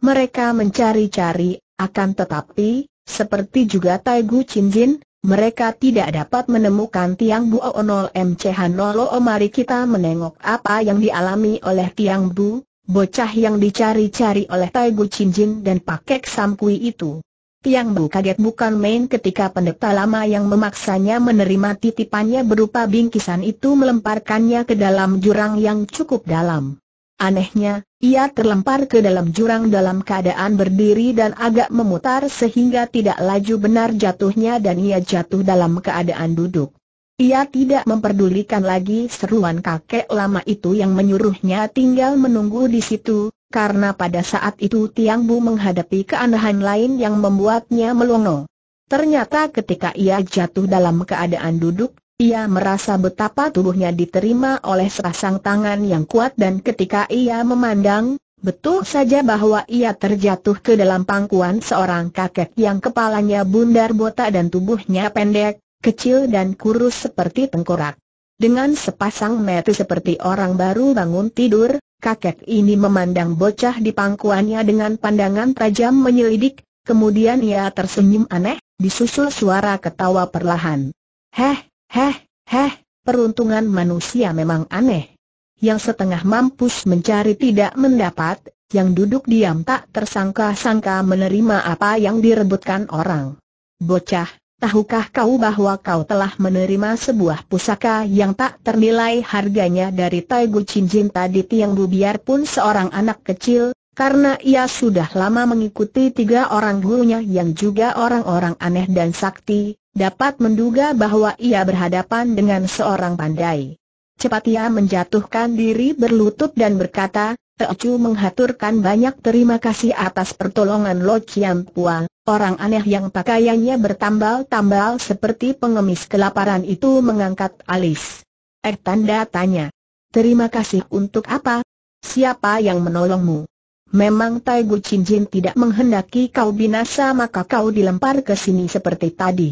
[SPEAKER 1] Mereka mencari-cari, akan tetapi, seperti juga Tai Gu Chin Jin, mereka tidak dapat menemukan Tiang Bu O0 MCH 0 Mari kita menengok apa yang dialami oleh Tiang Bu, bocah yang dicari-cari oleh Tai Gu Chin Jin dan Sam Kui itu. Yang mengkaget bukan main ketika pendeta lama yang memaksanya menerima titipannya berupa bingkisan itu melemparkannya ke dalam jurang yang cukup dalam. Anehnya, ia terlempar ke dalam jurang dalam keadaan berdiri dan agak memutar sehingga tidak laju benar jatuhnya dan ia jatuh dalam keadaan duduk. Ia tidak memperdulikan lagi seruan kakek lama itu yang menyuruhnya tinggal menunggu di situ, karena pada saat itu Tiang Bu menghadapi keanehan lain yang membuatnya melongo. Ternyata ketika ia jatuh dalam keadaan duduk, ia merasa betapa tubuhnya diterima oleh sepasang tangan yang kuat dan ketika ia memandang, betul saja bahwa ia terjatuh ke dalam pangkuan seorang kakek yang kepalanya bundar botak dan tubuhnya pendek, kecil dan kurus seperti tengkorak. Dengan sepasang mata seperti orang baru bangun tidur, kakek ini memandang bocah di pangkuannya dengan pandangan tajam menyelidik, kemudian ia tersenyum aneh, disusul suara ketawa perlahan. Heh, heh, heh, peruntungan manusia memang aneh. Yang setengah mampus mencari tidak mendapat, yang duduk diam tak tersangka-sangka menerima apa yang direbutkan orang. Bocah, Tahukah kau bahwa kau telah menerima sebuah pusaka yang tak ternilai harganya dari Taigu Jin tadi Tiang Bu biarpun seorang anak kecil, karena ia sudah lama mengikuti tiga orang gurunya yang juga orang-orang aneh dan sakti, dapat menduga bahwa ia berhadapan dengan seorang pandai. Cepat ia menjatuhkan diri berlutut dan berkata, Teocu menghaturkan banyak terima kasih atas pertolongan Lo Chiam Pua, orang aneh yang pakaiannya bertambal-tambal seperti pengemis kelaparan itu mengangkat alis. Eh tanda tanya. Terima kasih untuk apa? Siapa yang menolongmu? Memang Tai Gu Chin Jin tidak menghendaki kau binasa maka kau dilempar ke sini seperti tadi.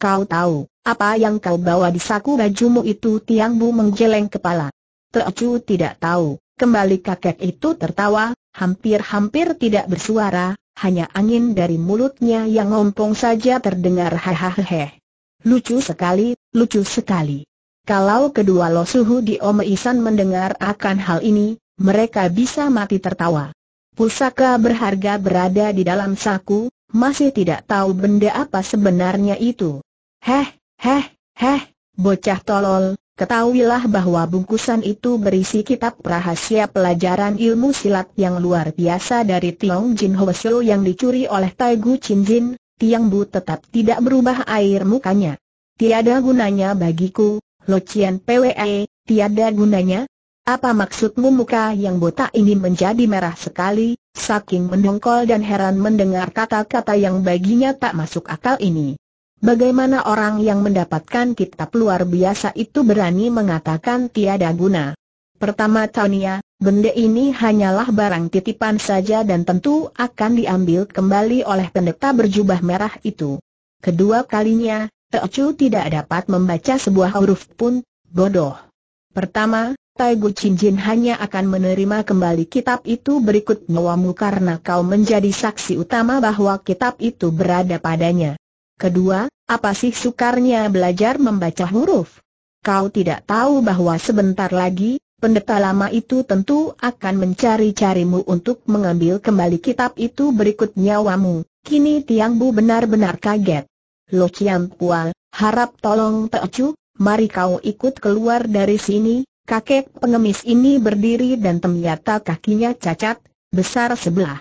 [SPEAKER 1] Kau tahu, apa yang kau bawa di saku bajumu itu Tiang Bu menggeleng kepala. Teocu tidak tahu. Kembali kakek itu tertawa, hampir-hampir tidak bersuara, hanya angin dari mulutnya yang ngompong saja terdengar hahaha. Lucu sekali, lucu sekali. Kalau kedua losuhu di Om Isan mendengar akan hal ini, mereka bisa mati tertawa. Pusaka berharga berada di dalam saku, masih tidak tahu benda apa sebenarnya itu. Heh, heh, heh, bocah tolol, Ketahuilah bahwa bungkusan itu berisi kitab rahasia pelajaran ilmu silat yang luar biasa dari Tiong Jin Hwasyo yang dicuri oleh Tai Gu Chin Jin, Tiang Bu tetap tidak berubah air mukanya. Tiada gunanya bagiku, Lo Chien PWE, tiada gunanya? Apa maksudmu muka yang botak ini menjadi merah sekali, saking mendongkol dan heran mendengar kata-kata yang baginya tak masuk akal ini. Bagaimana orang yang mendapatkan kitab luar biasa itu berani mengatakan tiada guna? Pertama Tania, benda ini hanyalah barang titipan saja dan tentu akan diambil kembali oleh pendeta berjubah merah itu. Kedua kalinya, Teocu tidak dapat membaca sebuah huruf pun, bodoh. Pertama, Tai Gu Jin hanya akan menerima kembali kitab itu berikut nyawamu karena kau menjadi saksi utama bahwa kitab itu berada padanya. Kedua, apa sih sukarnya belajar membaca huruf? Kau tidak tahu bahwa sebentar lagi, pendeta lama itu tentu akan mencari-carimu untuk mengambil kembali kitab itu berikut nyawamu. Kini Tiang Bu benar-benar kaget. Lo Chiam Pual, harap tolong Teocu, mari kau ikut keluar dari sini. Kakek pengemis ini berdiri dan ternyata kakinya cacat, besar sebelah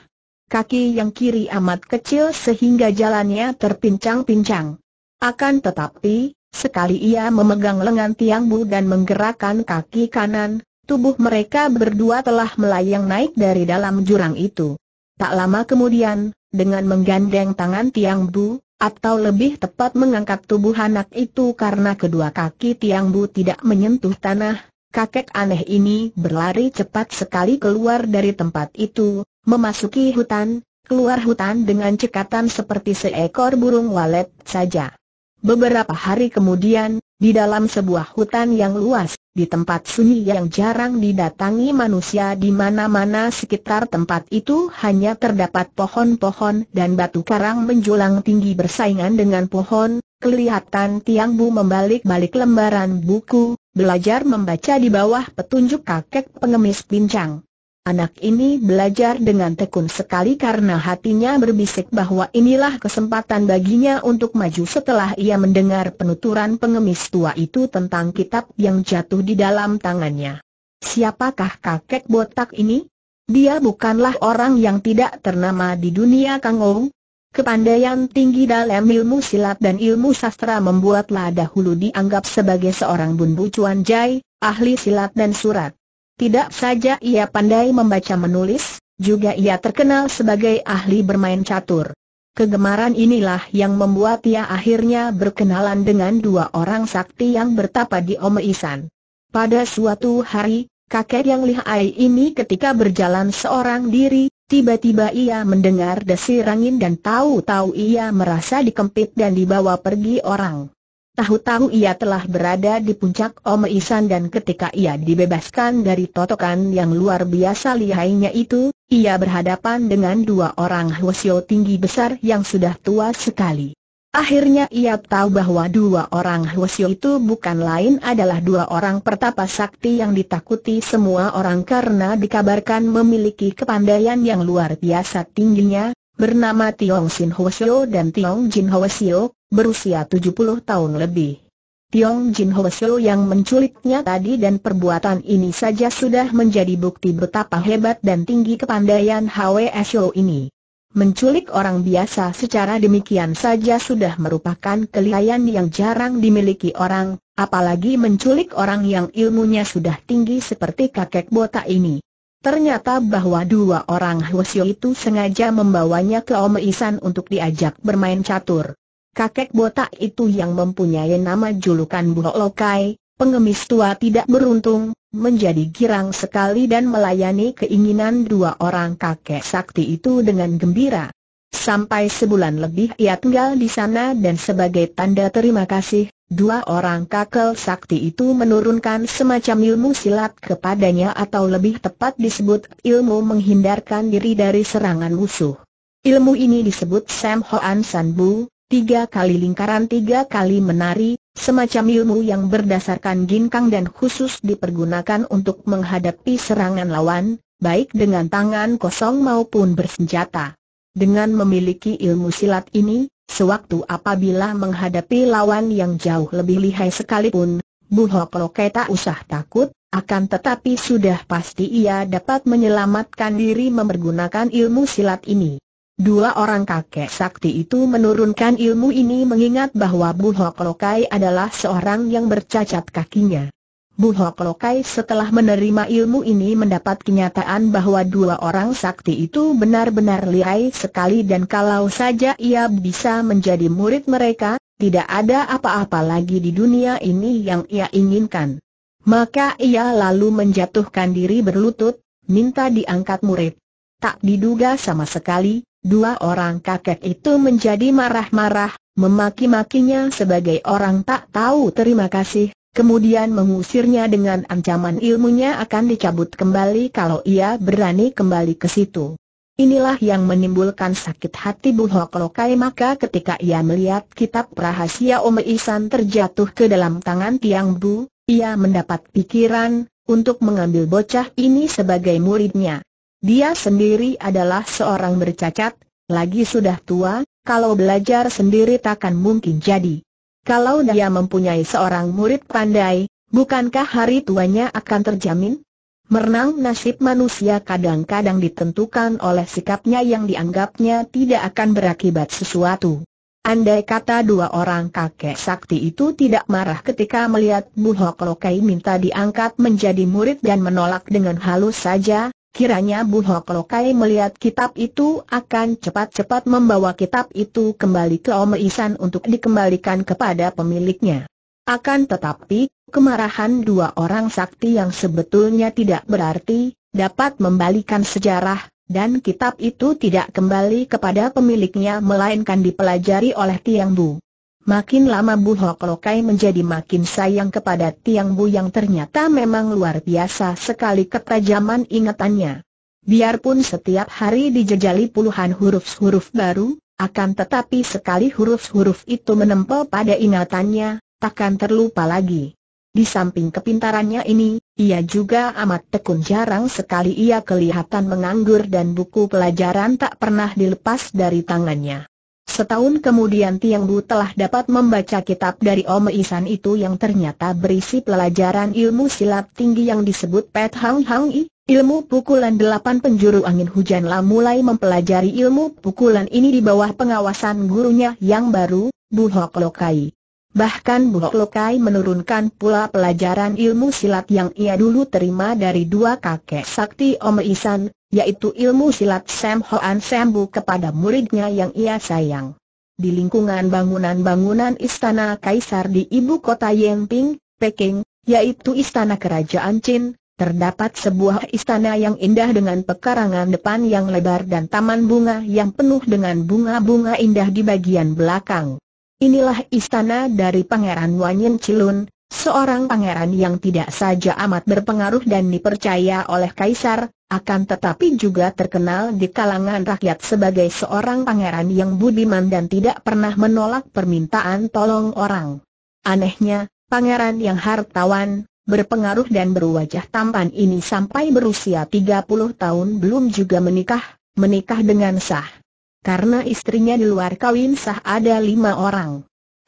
[SPEAKER 1] kaki yang kiri amat kecil sehingga jalannya terpincang-pincang. Akan tetapi, sekali ia memegang lengan Tiang Bu dan menggerakkan kaki kanan, tubuh mereka berdua telah melayang naik dari dalam jurang itu. Tak lama kemudian, dengan menggandeng tangan Tiang Bu, atau lebih tepat mengangkat tubuh anak itu karena kedua kaki Tiang Bu tidak menyentuh tanah, kakek aneh ini berlari cepat sekali keluar dari tempat itu, Memasuki hutan, keluar hutan dengan cekatan seperti seekor burung walet saja. Beberapa hari kemudian, di dalam sebuah hutan yang luas, di tempat sunyi yang jarang didatangi manusia di mana-mana sekitar tempat itu hanya terdapat pohon-pohon dan batu karang menjulang tinggi bersaingan dengan pohon, kelihatan Tiang Bu membalik-balik lembaran buku, belajar membaca di bawah petunjuk kakek pengemis pincang. Anak ini belajar dengan tekun sekali karena hatinya berbisik bahwa inilah kesempatan baginya untuk maju setelah ia mendengar penuturan pengemis tua itu tentang kitab yang jatuh di dalam tangannya. Siapakah kakek botak ini? Dia bukanlah orang yang tidak ternama di dunia Kangou. Kepandaian tinggi dalam ilmu silat dan ilmu sastra membuatlah dahulu dianggap sebagai seorang bunbu cuan jai, ahli silat dan surat. Tidak saja ia pandai membaca menulis, juga ia terkenal sebagai ahli bermain catur. Kegemaran inilah yang membuat ia akhirnya berkenalan dengan dua orang sakti yang bertapa di Omeisan. Pada suatu hari, kakek yang lihai ini ketika berjalan seorang diri, tiba-tiba ia mendengar desir angin dan tahu-tahu ia merasa dikempit dan dibawa pergi orang. Tahu-tahu ia telah berada di puncak Om Isan dan ketika ia dibebaskan dari totokan yang luar biasa lihainya itu, ia berhadapan dengan dua orang Hwasyo tinggi besar yang sudah tua sekali. Akhirnya ia tahu bahwa dua orang Hwasyo itu bukan lain adalah dua orang pertapa sakti yang ditakuti semua orang karena dikabarkan memiliki kepandaian yang luar biasa tingginya, bernama Tiong Sin Hwasyo dan Tiong Jin Hwasyo, berusia 70 tahun lebih. Tiong Jin Ho Seo yang menculiknya tadi dan perbuatan ini saja sudah menjadi bukti betapa hebat dan tinggi kepandaian Hwe Seo ini. Menculik orang biasa secara demikian saja sudah merupakan kelihayan yang jarang dimiliki orang, apalagi menculik orang yang ilmunya sudah tinggi seperti kakek botak ini. Ternyata bahwa dua orang Seo itu sengaja membawanya ke Omeisan untuk diajak bermain catur kakek botak itu yang mempunyai nama julukan Buho Lokai, pengemis tua tidak beruntung, menjadi girang sekali dan melayani keinginan dua orang kakek sakti itu dengan gembira. Sampai sebulan lebih ia tinggal di sana dan sebagai tanda terima kasih, dua orang kakek sakti itu menurunkan semacam ilmu silat kepadanya atau lebih tepat disebut ilmu menghindarkan diri dari serangan musuh. Ilmu ini disebut Sam Hoan San Bu, tiga kali lingkaran tiga kali menari, semacam ilmu yang berdasarkan ginkang dan khusus dipergunakan untuk menghadapi serangan lawan, baik dengan tangan kosong maupun bersenjata. Dengan memiliki ilmu silat ini, sewaktu apabila menghadapi lawan yang jauh lebih lihai sekalipun, Bu Hok Loke tak usah takut, akan tetapi sudah pasti ia dapat menyelamatkan diri memergunakan ilmu silat ini. Dua orang kakek sakti itu menurunkan ilmu ini mengingat bahwa Bu Hok Lokai adalah seorang yang bercacat kakinya. Bu Hok Lokai setelah menerima ilmu ini mendapat kenyataan bahwa dua orang sakti itu benar-benar lihai sekali dan kalau saja ia bisa menjadi murid mereka, tidak ada apa-apa lagi di dunia ini yang ia inginkan. Maka ia lalu menjatuhkan diri berlutut, minta diangkat murid. Tak diduga sama sekali, Dua orang kakek itu menjadi marah-marah, memaki-makinya sebagai orang tak tahu terima kasih, kemudian mengusirnya dengan ancaman ilmunya akan dicabut kembali kalau ia berani kembali ke situ. Inilah yang menimbulkan sakit hati Bu Hok Lokai maka ketika ia melihat kitab rahasia Ome Isan terjatuh ke dalam tangan Tiang Bu, ia mendapat pikiran, untuk mengambil bocah ini sebagai muridnya. Dia sendiri adalah seorang bercacat, lagi sudah tua, kalau belajar sendiri takkan mungkin jadi. Kalau dia mempunyai seorang murid pandai, bukankah hari tuanya akan terjamin? Merenang nasib manusia kadang-kadang ditentukan oleh sikapnya yang dianggapnya tidak akan berakibat sesuatu. Andai kata dua orang kakek sakti itu tidak marah ketika melihat buhok Lokai minta diangkat menjadi murid dan menolak dengan halus saja, Kiranya Bu Hok Lokai melihat kitab itu akan cepat-cepat membawa kitab itu kembali ke Om Isan untuk dikembalikan kepada pemiliknya. Akan tetapi, kemarahan dua orang sakti yang sebetulnya tidak berarti, dapat membalikan sejarah, dan kitab itu tidak kembali kepada pemiliknya melainkan dipelajari oleh Tiang Bu. Makin lama Bu Hok Lokai menjadi makin sayang kepada Tiang Bu yang ternyata memang luar biasa sekali ketajaman ingatannya. Biarpun setiap hari dijejali puluhan huruf-huruf baru, akan tetapi sekali huruf-huruf itu menempel pada ingatannya, takkan terlupa lagi. Di samping kepintarannya ini, ia juga amat tekun jarang sekali ia kelihatan menganggur dan buku pelajaran tak pernah dilepas dari tangannya. Setahun kemudian Tiang Bu telah dapat membaca kitab dari Om Isan itu yang ternyata berisi pelajaran ilmu silat tinggi yang disebut Pet Hang Hang I. Ilmu pukulan delapan penjuru angin hujanlah mulai mempelajari ilmu pukulan ini di bawah pengawasan gurunya yang baru, Bu Hok Lokai. Bahkan Bu Hok Lokai menurunkan pula pelajaran ilmu silat yang ia dulu terima dari dua kakek sakti Om Isan, yaitu ilmu silat Sam Hoan Bu kepada muridnya yang ia sayang. Di lingkungan bangunan-bangunan istana kaisar di ibu kota Yenping, Peking, yaitu istana kerajaan Chin, terdapat sebuah istana yang indah dengan pekarangan depan yang lebar dan taman bunga yang penuh dengan bunga-bunga indah di bagian belakang. Inilah istana dari Pangeran Wanyin Cilun, Seorang pangeran yang tidak saja amat berpengaruh dan dipercaya oleh kaisar, akan tetapi juga terkenal di kalangan rakyat sebagai seorang pangeran yang budiman dan tidak pernah menolak permintaan tolong orang. Anehnya, pangeran yang hartawan, berpengaruh dan berwajah tampan ini sampai berusia 30 tahun belum juga menikah, menikah dengan sah. Karena istrinya di luar kawin sah ada lima orang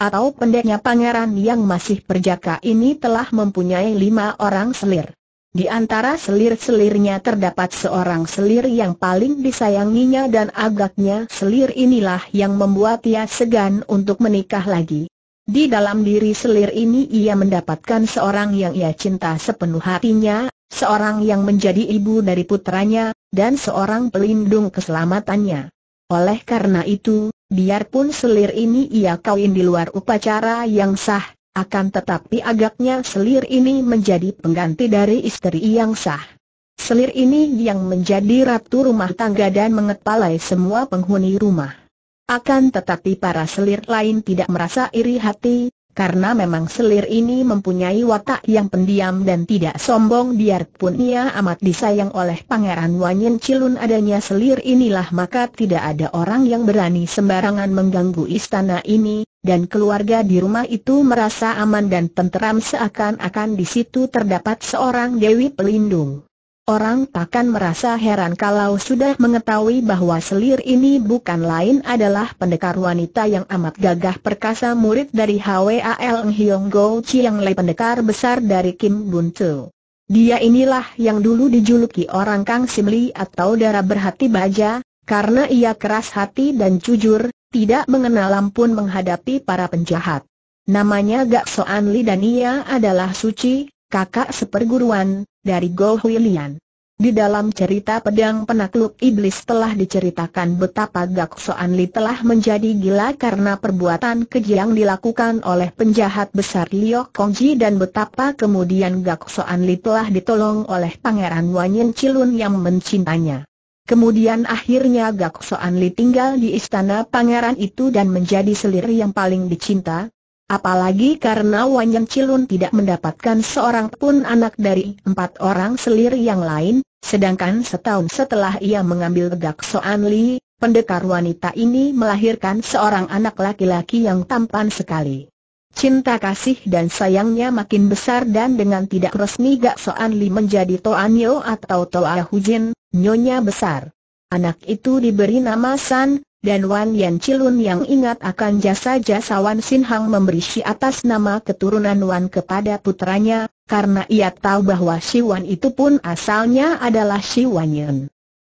[SPEAKER 1] atau pendeknya pangeran yang masih perjaka ini telah mempunyai lima orang selir. Di antara selir-selirnya terdapat seorang selir yang paling disayanginya dan agaknya selir inilah yang membuat ia segan untuk menikah lagi. Di dalam diri selir ini ia mendapatkan seorang yang ia cinta sepenuh hatinya, seorang yang menjadi ibu dari putranya, dan seorang pelindung keselamatannya. Oleh karena itu, Biarpun selir ini ia kawin di luar upacara yang sah, akan tetapi agaknya selir ini menjadi pengganti dari istri yang sah. Selir ini yang menjadi ratu rumah tangga dan mengepalai semua penghuni rumah. Akan tetapi para selir lain tidak merasa iri hati, karena memang selir ini mempunyai watak yang pendiam dan tidak sombong biarpun ia amat disayang oleh Pangeran Wanyin Cilun adanya selir inilah maka tidak ada orang yang berani sembarangan mengganggu istana ini, dan keluarga di rumah itu merasa aman dan tenteram seakan-akan di situ terdapat seorang Dewi Pelindung. Orang takkan merasa heran kalau sudah mengetahui bahwa selir ini bukan lain adalah pendekar wanita yang amat gagah perkasa murid dari HWAL Ng Hiong Go Chiang pendekar besar dari Kim Bun Tu. Dia inilah yang dulu dijuluki orang Kang Simli atau darah berhati baja, karena ia keras hati dan jujur, tidak mengenal ampun menghadapi para penjahat. Namanya Gak Soan Li dan ia adalah suci, kakak seperguruan, dari Go Huilian. Di dalam cerita pedang penakluk iblis telah diceritakan betapa Gak Soan Li telah menjadi gila karena perbuatan keji yang dilakukan oleh penjahat besar Liok Kongji dan betapa kemudian Gak Soan Li telah ditolong oleh Pangeran Wanyin Cilun yang mencintanya. Kemudian akhirnya Gak Soan Li tinggal di istana pangeran itu dan menjadi selir yang paling dicinta, Apalagi karena Wanyan Cilun tidak mendapatkan seorang pun anak dari empat orang selir yang lain, sedangkan setahun setelah ia mengambil gak Soan Li, pendekar wanita ini melahirkan seorang anak laki-laki yang tampan sekali. Cinta kasih dan sayangnya makin besar dan dengan tidak resmi Gak Soan Li menjadi Toanyo atau Toa Hujin, nyonya besar. Anak itu diberi nama San, dan Wan Yan cilun yang ingat akan jasa-jasa Wan Sin Hang memberi si atas nama keturunan Wan kepada putranya, karena ia tahu bahwa si Wan itu pun asalnya adalah si Wan Yan.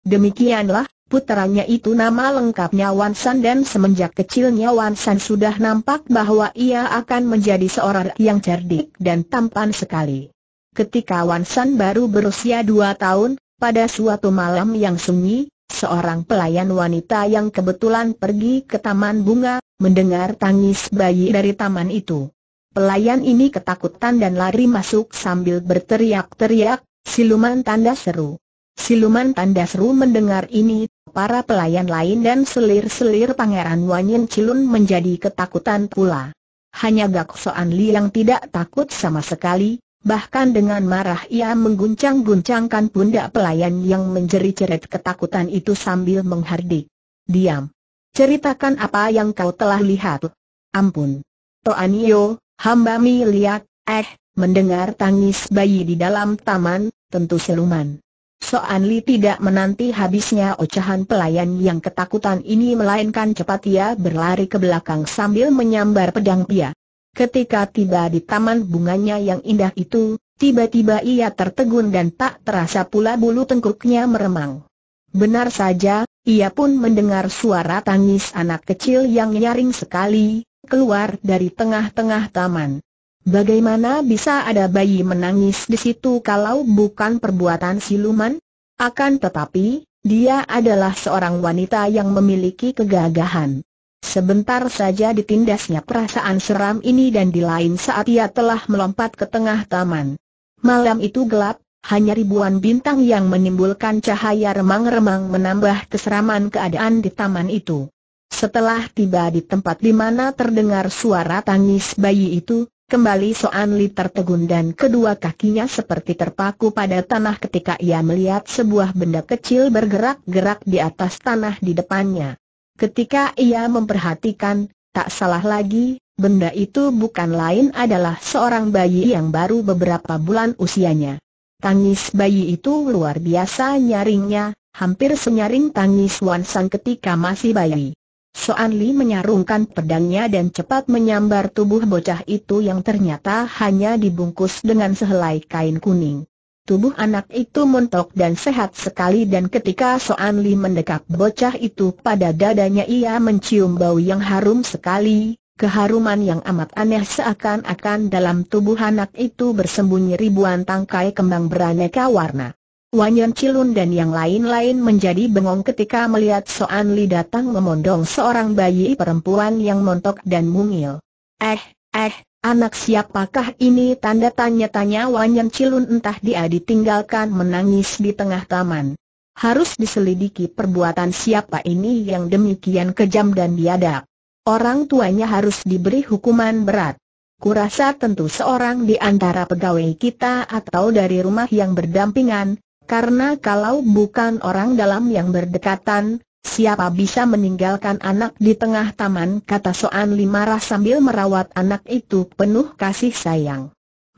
[SPEAKER 1] Demikianlah, putranya itu nama lengkapnya Wan San dan semenjak kecilnya Wan San sudah nampak bahwa ia akan menjadi seorang yang cerdik dan tampan sekali. Ketika Wan San baru berusia dua tahun, pada suatu malam yang sunyi, seorang pelayan wanita yang kebetulan pergi ke taman bunga, mendengar tangis bayi dari taman itu. Pelayan ini ketakutan dan lari masuk sambil berteriak-teriak, siluman tanda seru. Siluman tanda seru mendengar ini, para pelayan lain dan selir-selir pangeran Wanyin Cilun menjadi ketakutan pula. Hanya Gak Soan Li yang tidak takut sama sekali, Bahkan dengan marah ia mengguncang-guncangkan pundak pelayan yang menjerit-jerit ketakutan itu sambil menghardik. Diam. Ceritakan apa yang kau telah lihat. Ampun. Toanio, hamba mi lihat, eh, mendengar tangis bayi di dalam taman, tentu seluman. Soan Li tidak menanti habisnya ocehan pelayan yang ketakutan ini melainkan cepat ia berlari ke belakang sambil menyambar pedang pia. Ketika tiba di taman bunganya yang indah itu, tiba-tiba ia tertegun dan tak terasa pula bulu tengkuknya meremang. Benar saja, ia pun mendengar suara tangis anak kecil yang nyaring sekali, keluar dari tengah-tengah taman. Bagaimana bisa ada bayi menangis di situ kalau bukan perbuatan siluman? Akan tetapi, dia adalah seorang wanita yang memiliki kegagahan. Sebentar saja ditindasnya perasaan seram ini dan di lain saat ia telah melompat ke tengah taman. Malam itu gelap, hanya ribuan bintang yang menimbulkan cahaya remang-remang menambah keseraman keadaan di taman itu. Setelah tiba di tempat di mana terdengar suara tangis bayi itu, kembali Soan Li tertegun dan kedua kakinya seperti terpaku pada tanah ketika ia melihat sebuah benda kecil bergerak-gerak di atas tanah di depannya. Ketika ia memperhatikan, tak salah lagi, benda itu bukan lain adalah seorang bayi yang baru beberapa bulan usianya. Tangis bayi itu luar biasa nyaringnya, hampir senyaring tangis Wan Sang ketika masih bayi. Soan Li menyarungkan pedangnya dan cepat menyambar tubuh bocah itu yang ternyata hanya dibungkus dengan sehelai kain kuning. Tubuh anak itu montok dan sehat sekali dan ketika Soan Li mendekap bocah itu pada dadanya ia mencium bau yang harum sekali, keharuman yang amat aneh seakan-akan dalam tubuh anak itu bersembunyi ribuan tangkai kembang beraneka warna. Wanyan Cilun dan yang lain-lain menjadi bengong ketika melihat Soan Li datang memondong seorang bayi perempuan yang montok dan mungil. Eh, eh, Anak siapakah ini tanda tanya-tanya Wanyan Cilun entah dia ditinggalkan menangis di tengah taman. Harus diselidiki perbuatan siapa ini yang demikian kejam dan biadab. Orang tuanya harus diberi hukuman berat. Kurasa tentu seorang di antara pegawai kita atau dari rumah yang berdampingan, karena kalau bukan orang dalam yang berdekatan, Siapa bisa meninggalkan anak di tengah taman kata Soan Li sambil merawat anak itu penuh kasih sayang.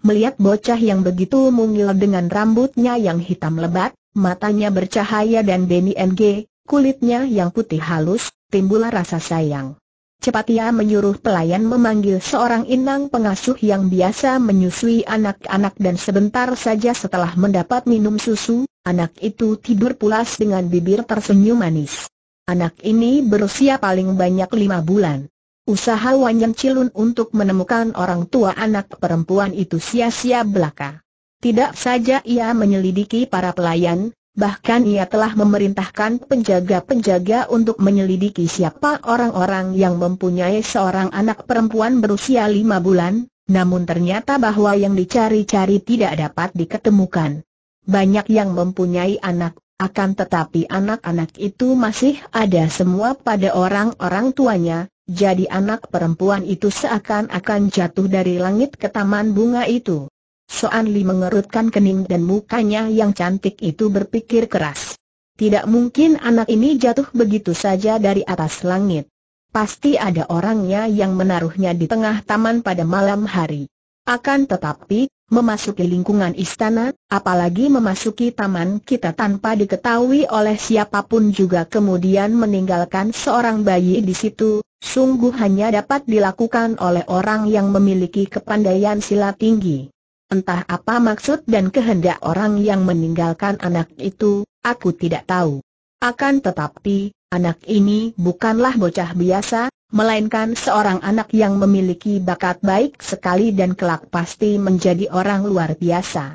[SPEAKER 1] Melihat bocah yang begitu mungil dengan rambutnya yang hitam lebat, matanya bercahaya dan Beni NG, kulitnya yang putih halus, timbullah rasa sayang. Cepat ia menyuruh pelayan memanggil seorang inang pengasuh yang biasa menyusui anak-anak dan sebentar saja setelah mendapat minum susu, Anak itu tidur pulas dengan bibir tersenyum manis. Anak ini berusia paling banyak lima bulan. Usaha Wanyan Cilun untuk menemukan orang tua anak perempuan itu sia-sia belaka. Tidak saja ia menyelidiki para pelayan, bahkan ia telah memerintahkan penjaga-penjaga untuk menyelidiki siapa orang-orang yang mempunyai seorang anak perempuan berusia lima bulan, namun ternyata bahwa yang dicari-cari tidak dapat diketemukan banyak yang mempunyai anak, akan tetapi anak-anak itu masih ada semua pada orang-orang tuanya, jadi anak perempuan itu seakan-akan jatuh dari langit ke taman bunga itu. Soan Li mengerutkan kening dan mukanya yang cantik itu berpikir keras. Tidak mungkin anak ini jatuh begitu saja dari atas langit. Pasti ada orangnya yang menaruhnya di tengah taman pada malam hari. Akan tetapi, memasuki lingkungan istana, apalagi memasuki taman kita tanpa diketahui oleh siapapun juga kemudian meninggalkan seorang bayi di situ, sungguh hanya dapat dilakukan oleh orang yang memiliki kepandaian sila tinggi. Entah apa maksud dan kehendak orang yang meninggalkan anak itu, aku tidak tahu. Akan tetapi, anak ini bukanlah bocah biasa, melainkan seorang anak yang memiliki bakat baik sekali dan kelak pasti menjadi orang luar biasa.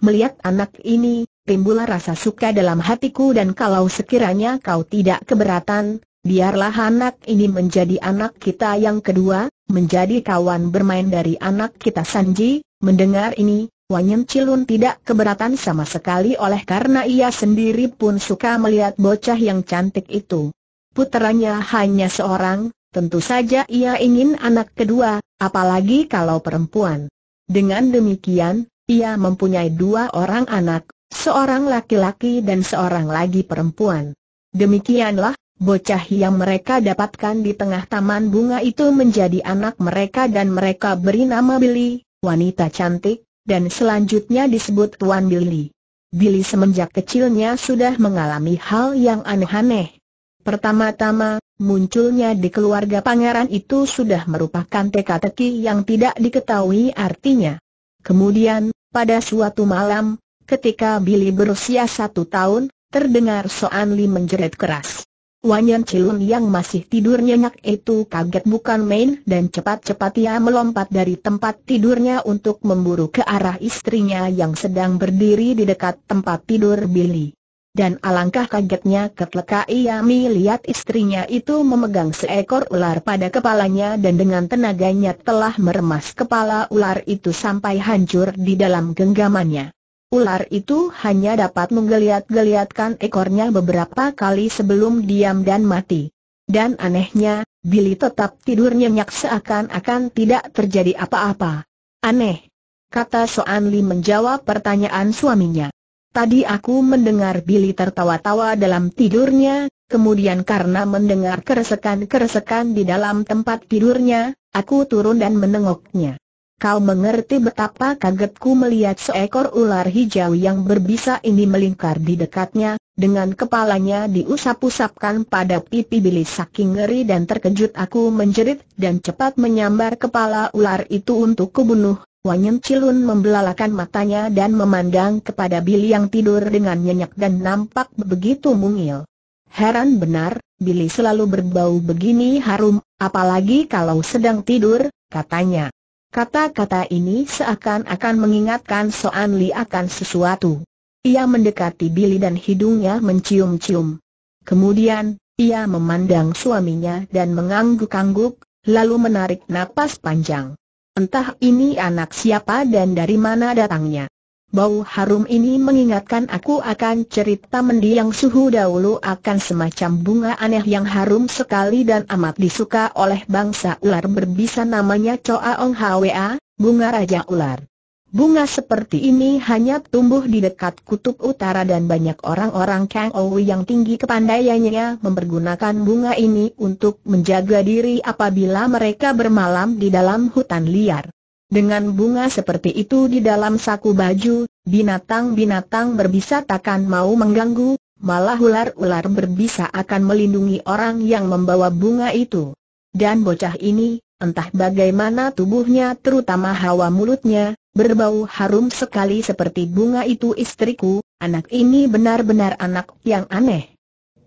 [SPEAKER 1] Melihat anak ini, timbul rasa suka dalam hatiku dan kalau sekiranya kau tidak keberatan, biarlah anak ini menjadi anak kita yang kedua, menjadi kawan bermain dari anak kita Sanji, mendengar ini, Wanyen Cilun tidak keberatan sama sekali oleh karena ia sendiri pun suka melihat bocah yang cantik itu. Puteranya hanya seorang, Tentu saja ia ingin anak kedua, apalagi kalau perempuan. Dengan demikian, ia mempunyai dua orang anak, seorang laki-laki dan seorang lagi perempuan. Demikianlah, bocah yang mereka dapatkan di tengah taman bunga itu menjadi anak mereka dan mereka beri nama Billy, wanita cantik, dan selanjutnya disebut Tuan Billy. Billy semenjak kecilnya sudah mengalami hal yang aneh-aneh. Pertama-tama, Munculnya di keluarga pangeran itu sudah merupakan teka-teki yang tidak diketahui artinya. Kemudian, pada suatu malam, ketika Billy berusia satu tahun, terdengar Soan Li menjerit keras. Wanyan Cilun yang masih tidur nyenyak itu kaget bukan main dan cepat-cepat ia melompat dari tempat tidurnya untuk memburu ke arah istrinya yang sedang berdiri di dekat tempat tidur Billy dan alangkah kagetnya ketika ia melihat istrinya itu memegang seekor ular pada kepalanya dan dengan tenaganya telah meremas kepala ular itu sampai hancur di dalam genggamannya. Ular itu hanya dapat menggeliat-geliatkan ekornya beberapa kali sebelum diam dan mati. Dan anehnya, Billy tetap tidur nyenyak seakan-akan tidak terjadi apa-apa. Aneh, kata Soan Li menjawab pertanyaan suaminya. Tadi aku mendengar Billy tertawa-tawa dalam tidurnya, kemudian karena mendengar keresekan-keresekan di dalam tempat tidurnya, aku turun dan menengoknya. Kau mengerti betapa kagetku melihat seekor ular hijau yang berbisa ini melingkar di dekatnya, dengan kepalanya diusap-usapkan pada pipi Billy saking ngeri dan terkejut aku menjerit dan cepat menyambar kepala ular itu untuk kubunuh, Wanyem Cilun membelalakan matanya dan memandang kepada Billy yang tidur dengan nyenyak dan nampak begitu mungil. Heran benar, Billy selalu berbau begini harum, apalagi kalau sedang tidur, katanya. Kata-kata ini seakan-akan mengingatkan Soan Li akan sesuatu. Ia mendekati Billy dan hidungnya mencium-cium. Kemudian, ia memandang suaminya dan mengangguk-angguk, lalu menarik napas panjang. Entah ini anak siapa dan dari mana datangnya. Bau harum ini mengingatkan aku akan cerita mendiang suhu dahulu akan semacam bunga aneh yang harum sekali dan amat disuka oleh bangsa ular berbisa namanya Choa Ong Hwa, bunga raja ular. Bunga seperti ini hanya tumbuh di dekat kutub utara dan banyak orang-orang Kang Ou yang tinggi kepandaiannya mempergunakan bunga ini untuk menjaga diri apabila mereka bermalam di dalam hutan liar. Dengan bunga seperti itu di dalam saku baju, binatang-binatang berbisa takkan mau mengganggu, malah ular-ular berbisa akan melindungi orang yang membawa bunga itu. Dan bocah ini, entah bagaimana tubuhnya terutama hawa mulutnya, Berbau harum sekali seperti bunga itu istriku, anak ini benar-benar anak yang aneh.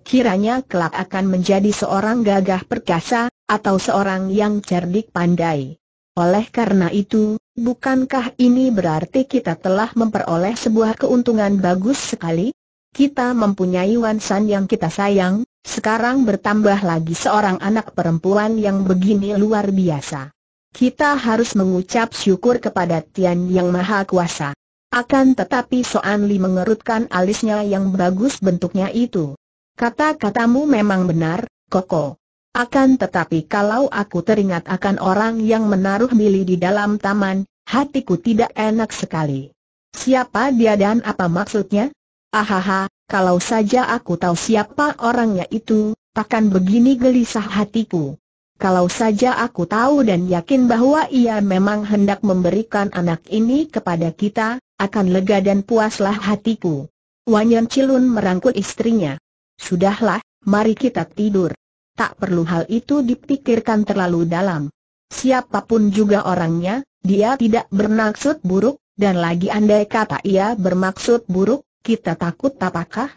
[SPEAKER 1] Kiranya kelak akan menjadi seorang gagah perkasa, atau seorang yang cerdik pandai. Oleh karena itu, bukankah ini berarti kita telah memperoleh sebuah keuntungan bagus sekali? Kita mempunyai Wansan yang kita sayang, sekarang bertambah lagi seorang anak perempuan yang begini luar biasa kita harus mengucap syukur kepada Tian Yang Maha Kuasa. Akan tetapi Soan Li mengerutkan alisnya yang bagus bentuknya itu. Kata-katamu memang benar, Koko. Akan tetapi kalau aku teringat akan orang yang menaruh mili di dalam taman, hatiku tidak enak sekali. Siapa dia dan apa maksudnya? Ahaha, kalau saja aku tahu siapa orangnya itu, takkan begini gelisah hatiku. Kalau saja aku tahu dan yakin bahwa ia memang hendak memberikan anak ini kepada kita, akan lega dan puaslah hatiku. Wanyan Cilun merangkul istrinya. Sudahlah, mari kita tidur. Tak perlu hal itu dipikirkan terlalu dalam. Siapapun juga orangnya, dia tidak bermaksud buruk, dan lagi andai kata ia bermaksud buruk, kita takut apakah?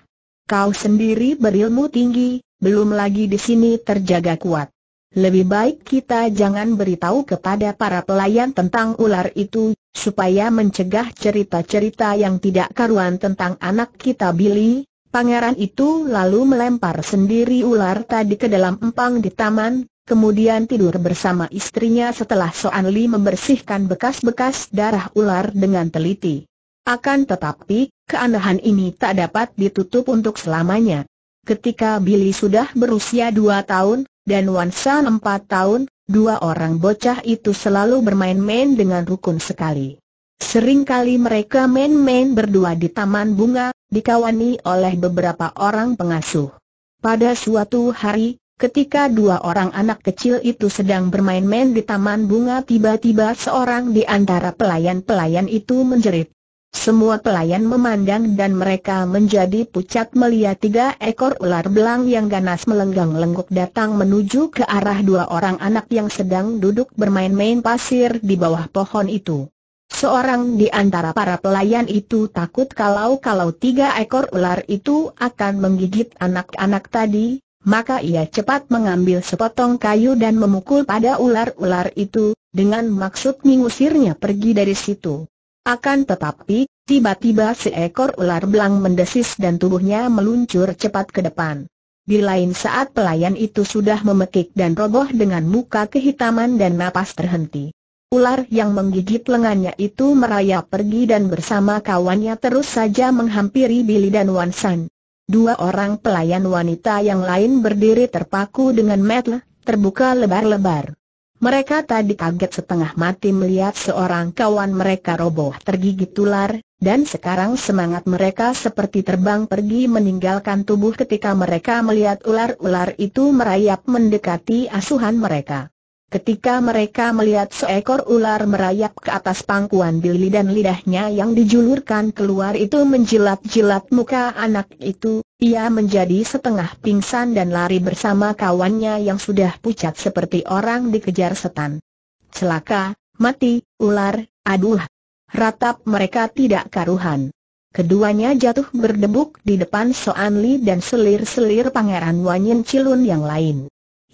[SPEAKER 1] Kau sendiri berilmu tinggi, belum lagi di sini terjaga kuat. Lebih baik kita jangan beritahu kepada para pelayan tentang ular itu, supaya mencegah cerita-cerita yang tidak karuan tentang anak kita Billy. Pangeran itu lalu melempar sendiri ular tadi ke dalam empang di taman, kemudian tidur bersama istrinya setelah Soan Li membersihkan bekas-bekas darah ular dengan teliti. Akan tetapi, keanehan ini tak dapat ditutup untuk selamanya. Ketika Billy sudah berusia dua tahun, dan Wan empat tahun, dua orang bocah itu selalu bermain-main dengan rukun sekali. Seringkali mereka main-main berdua di taman bunga, dikawani oleh beberapa orang pengasuh. Pada suatu hari, ketika dua orang anak kecil itu sedang bermain-main di taman bunga tiba-tiba seorang di antara pelayan-pelayan itu menjerit. Semua pelayan memandang dan mereka menjadi pucat melihat tiga ekor ular belang yang ganas melenggang lengguk datang menuju ke arah dua orang anak yang sedang duduk bermain-main pasir di bawah pohon itu. Seorang di antara para pelayan itu takut kalau-kalau tiga ekor ular itu akan menggigit anak-anak tadi, maka ia cepat mengambil sepotong kayu dan memukul pada ular-ular itu, dengan maksud mengusirnya pergi dari situ. Akan tetapi, tiba-tiba seekor ular belang mendesis dan tubuhnya meluncur cepat ke depan. Di lain saat pelayan itu sudah memekik dan roboh dengan muka kehitaman dan napas terhenti. Ular yang menggigit lengannya itu merayap pergi dan bersama kawannya terus saja menghampiri Billy dan Wansan. Dua orang pelayan wanita yang lain berdiri terpaku dengan metel, terbuka lebar-lebar. Mereka tadi kaget setengah mati melihat seorang kawan mereka roboh tergigit ular, dan sekarang semangat mereka seperti terbang pergi meninggalkan tubuh ketika mereka melihat ular-ular itu merayap mendekati asuhan mereka. Ketika mereka melihat seekor ular merayap ke atas pangkuan Billy dan lidahnya yang dijulurkan keluar itu menjilat-jilat muka anak itu, ia menjadi setengah pingsan dan lari bersama kawannya yang sudah pucat seperti orang dikejar setan. Celaka, mati, ular, aduh. Ratap mereka tidak karuhan. Keduanya jatuh berdebuk di depan Soan Li dan selir-selir pangeran Wanyin Cilun yang lain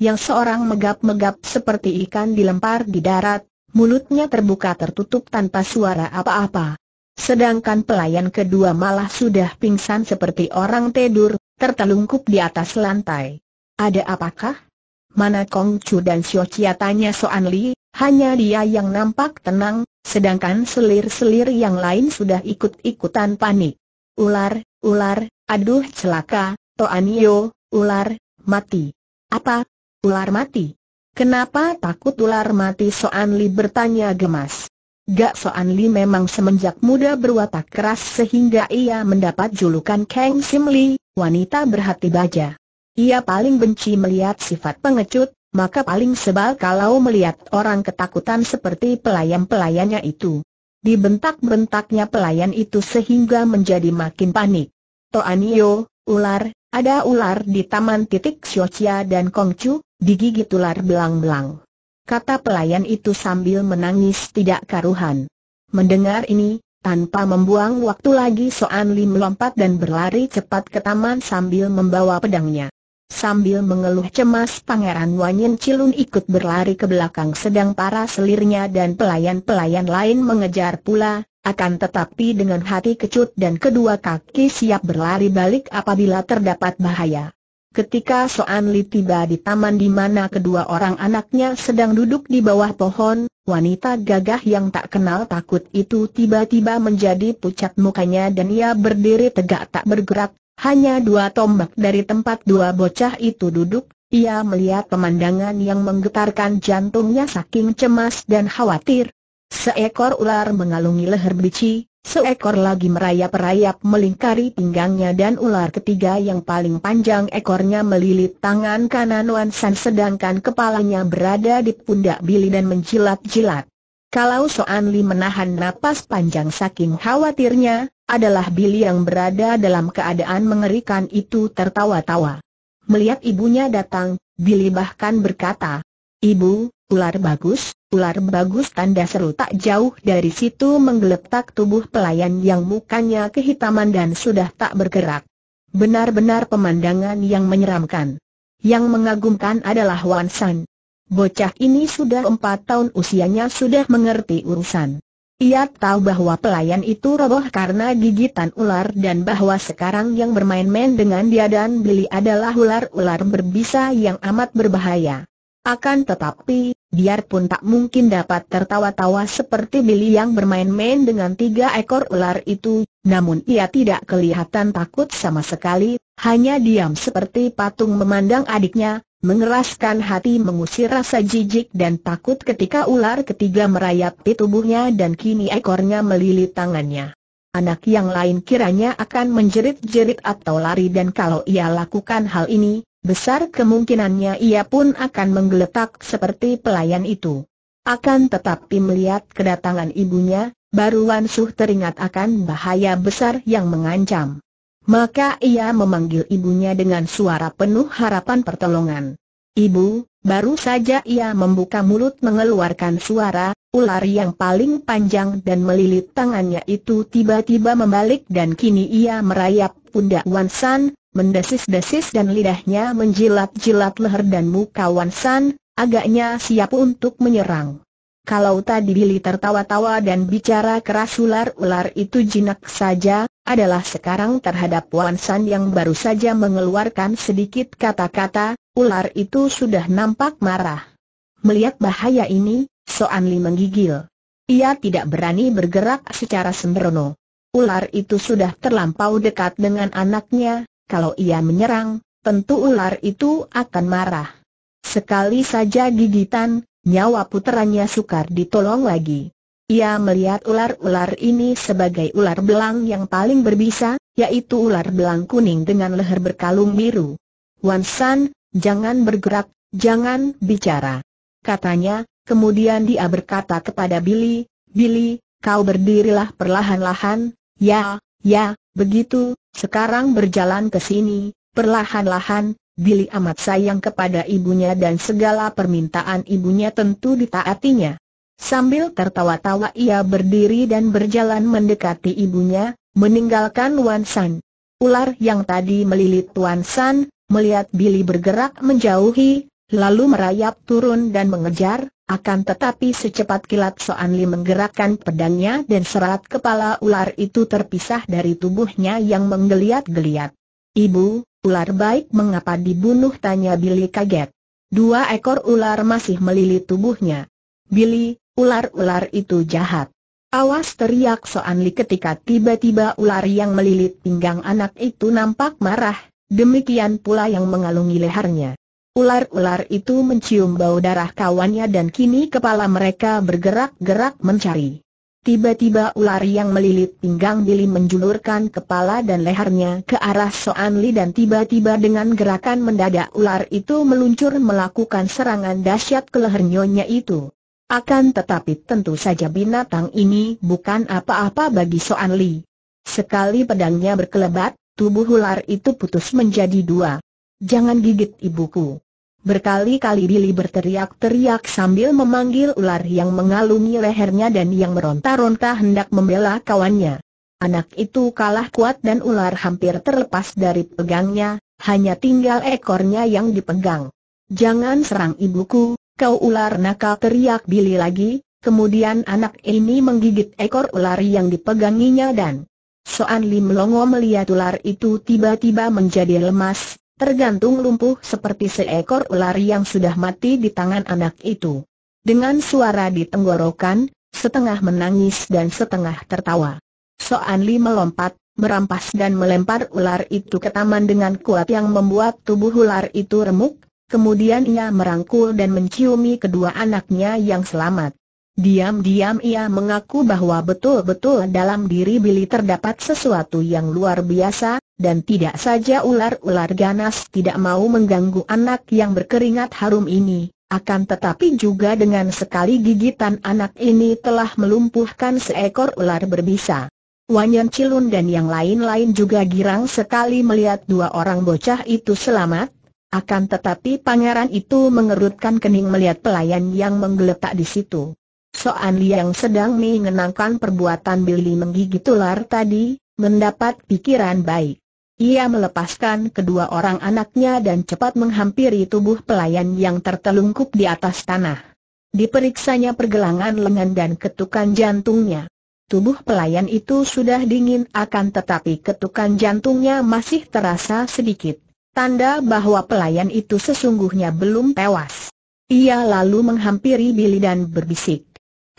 [SPEAKER 1] yang seorang megap-megap seperti ikan dilempar di darat, mulutnya terbuka tertutup tanpa suara apa-apa. Sedangkan pelayan kedua malah sudah pingsan seperti orang tidur, tertelungkup di atas lantai. Ada apakah? Mana Kong Chu dan Xiao Chia tanya Soan Li, hanya dia yang nampak tenang, sedangkan selir-selir yang lain sudah ikut-ikutan panik. Ular, ular, aduh celaka, Toan ular, mati. Apa, Ular mati. Kenapa takut ular mati Soan Li bertanya gemas. Gak Soan Li memang semenjak muda berwatak keras sehingga ia mendapat julukan Kang Sim Li, wanita berhati baja. Ia paling benci melihat sifat pengecut, maka paling sebal kalau melihat orang ketakutan seperti pelayan-pelayannya itu. Dibentak-bentaknya pelayan itu sehingga menjadi makin panik. Toanio, ular, ada ular di taman titik Xiochia dan Kongcu, digigit ular belang-belang. Kata pelayan itu sambil menangis tidak karuhan. Mendengar ini, tanpa membuang waktu lagi Soan Lim melompat dan berlari cepat ke taman sambil membawa pedangnya. Sambil mengeluh cemas Pangeran Wanyin Cilun ikut berlari ke belakang sedang para selirnya dan pelayan-pelayan lain mengejar pula, akan tetapi dengan hati kecut dan kedua kaki siap berlari balik apabila terdapat bahaya. Ketika Soan Li tiba di taman di mana kedua orang anaknya sedang duduk di bawah pohon, wanita gagah yang tak kenal takut itu tiba-tiba menjadi pucat mukanya dan ia berdiri tegak tak bergerak, hanya dua tombak dari tempat dua bocah itu duduk, ia melihat pemandangan yang menggetarkan jantungnya saking cemas dan khawatir. Seekor ular mengalungi leher bici, Seekor lagi merayap-rayap melingkari pinggangnya dan ular ketiga yang paling panjang ekornya melilit tangan kanan Wan San sedangkan kepalanya berada di pundak Billy dan menjilat-jilat. Kalau Soan Li menahan napas panjang saking khawatirnya, adalah Billy yang berada dalam keadaan mengerikan itu tertawa-tawa. Melihat ibunya datang, Billy bahkan berkata, Ibu, Ular bagus, ular bagus tanda seru tak jauh dari situ menggeletak tubuh pelayan yang mukanya kehitaman dan sudah tak bergerak. Benar-benar pemandangan yang menyeramkan. Yang mengagumkan adalah Wan San. Bocah ini sudah empat tahun usianya sudah mengerti urusan. Ia tahu bahwa pelayan itu roboh karena gigitan ular dan bahwa sekarang yang bermain-main dengan dia dan Billy adalah ular-ular berbisa yang amat berbahaya. Akan tetapi, biarpun tak mungkin dapat tertawa-tawa seperti Billy yang bermain-main dengan tiga ekor ular itu, namun ia tidak kelihatan takut sama sekali, hanya diam seperti patung memandang adiknya, mengeraskan hati mengusir rasa jijik dan takut ketika ular ketiga merayap di tubuhnya dan kini ekornya melilit tangannya. Anak yang lain kiranya akan menjerit-jerit atau lari dan kalau ia lakukan hal ini, besar kemungkinannya ia pun akan menggeletak seperti pelayan itu. Akan tetapi melihat kedatangan ibunya, baru Wan Suh teringat akan bahaya besar yang mengancam. Maka ia memanggil ibunya dengan suara penuh harapan pertolongan. Ibu, baru saja ia membuka mulut mengeluarkan suara, ular yang paling panjang dan melilit tangannya itu tiba-tiba membalik dan kini ia merayap pundak Wan San, mendesis-desis dan lidahnya menjilat-jilat leher dan muka Wan San, agaknya siap untuk menyerang. Kalau tadi Billy tertawa-tawa dan bicara keras ular-ular itu jinak saja, adalah sekarang terhadap Wan yang baru saja mengeluarkan sedikit kata-kata, ular itu sudah nampak marah. Melihat bahaya ini, Soan Li menggigil. Ia tidak berani bergerak secara sembrono. Ular itu sudah terlampau dekat dengan anaknya, kalau ia menyerang, tentu ular itu akan marah. Sekali saja gigitan, nyawa puterannya sukar ditolong lagi. Ia melihat ular-ular ini sebagai ular belang yang paling berbisa, yaitu ular belang kuning dengan leher berkalung biru. Wan San, jangan bergerak, jangan bicara. Katanya, kemudian dia berkata kepada Billy, Billy, kau berdirilah perlahan-lahan, ya, ya, begitu, sekarang berjalan ke sini, perlahan-lahan, Billy amat sayang kepada ibunya dan segala permintaan ibunya tentu ditaatinya. Sambil tertawa-tawa ia berdiri dan berjalan mendekati ibunya, meninggalkan Wan San. Ular yang tadi melilit Wan San, melihat Billy bergerak menjauhi, lalu merayap turun dan mengejar, akan tetapi secepat kilat Soan Li menggerakkan pedangnya dan serat kepala ular itu terpisah dari tubuhnya yang menggeliat-geliat. Ibu, ular baik mengapa dibunuh tanya Billy kaget. Dua ekor ular masih melilit tubuhnya. Billy, ular-ular itu jahat. Awas teriak Soan Li ketika tiba-tiba ular yang melilit pinggang anak itu nampak marah, demikian pula yang mengalungi lehernya. Ular-ular itu mencium bau darah kawannya dan kini kepala mereka bergerak-gerak mencari. Tiba-tiba ular yang melilit pinggang Billy menjulurkan kepala dan lehernya ke arah Soan Li dan tiba-tiba dengan gerakan mendadak ular itu meluncur melakukan serangan dahsyat ke leher nyonya itu. Akan tetapi tentu saja binatang ini bukan apa-apa bagi Soan Li. Sekali pedangnya berkelebat, tubuh ular itu putus menjadi dua. Jangan gigit ibuku. Berkali-kali Billy berteriak-teriak sambil memanggil ular yang mengalungi lehernya dan yang meronta-ronta hendak membela kawannya. Anak itu kalah kuat dan ular hampir terlepas dari pegangnya, hanya tinggal ekornya yang dipegang. Jangan serang ibuku, kau ular nakal teriak Billy lagi, kemudian anak ini menggigit ekor ular yang dipeganginya dan Soan Lim Longo melihat ular itu tiba-tiba menjadi lemas, tergantung lumpuh seperti seekor ular yang sudah mati di tangan anak itu. Dengan suara ditenggorokan, setengah menangis dan setengah tertawa. So Li melompat, merampas dan melempar ular itu ke taman dengan kuat yang membuat tubuh ular itu remuk, kemudian ia merangkul dan menciumi kedua anaknya yang selamat. Diam-diam ia mengaku bahwa betul-betul dalam diri Billy terdapat sesuatu yang luar biasa, dan tidak saja ular-ular ganas tidak mau mengganggu anak yang berkeringat harum ini, akan tetapi juga dengan sekali gigitan anak ini telah melumpuhkan seekor ular berbisa. Wanyan Cilun dan yang lain-lain juga girang sekali melihat dua orang bocah itu selamat, akan tetapi pangeran itu mengerutkan kening melihat pelayan yang menggeletak di situ. Soan yang sedang mengenangkan perbuatan Billy menggigit ular tadi, mendapat pikiran baik. Ia melepaskan kedua orang anaknya dan cepat menghampiri tubuh pelayan yang tertelungkup di atas tanah. Diperiksanya pergelangan lengan dan ketukan jantungnya. Tubuh pelayan itu sudah dingin akan tetapi ketukan jantungnya masih terasa sedikit. Tanda bahwa pelayan itu sesungguhnya belum tewas. Ia lalu menghampiri Billy dan berbisik.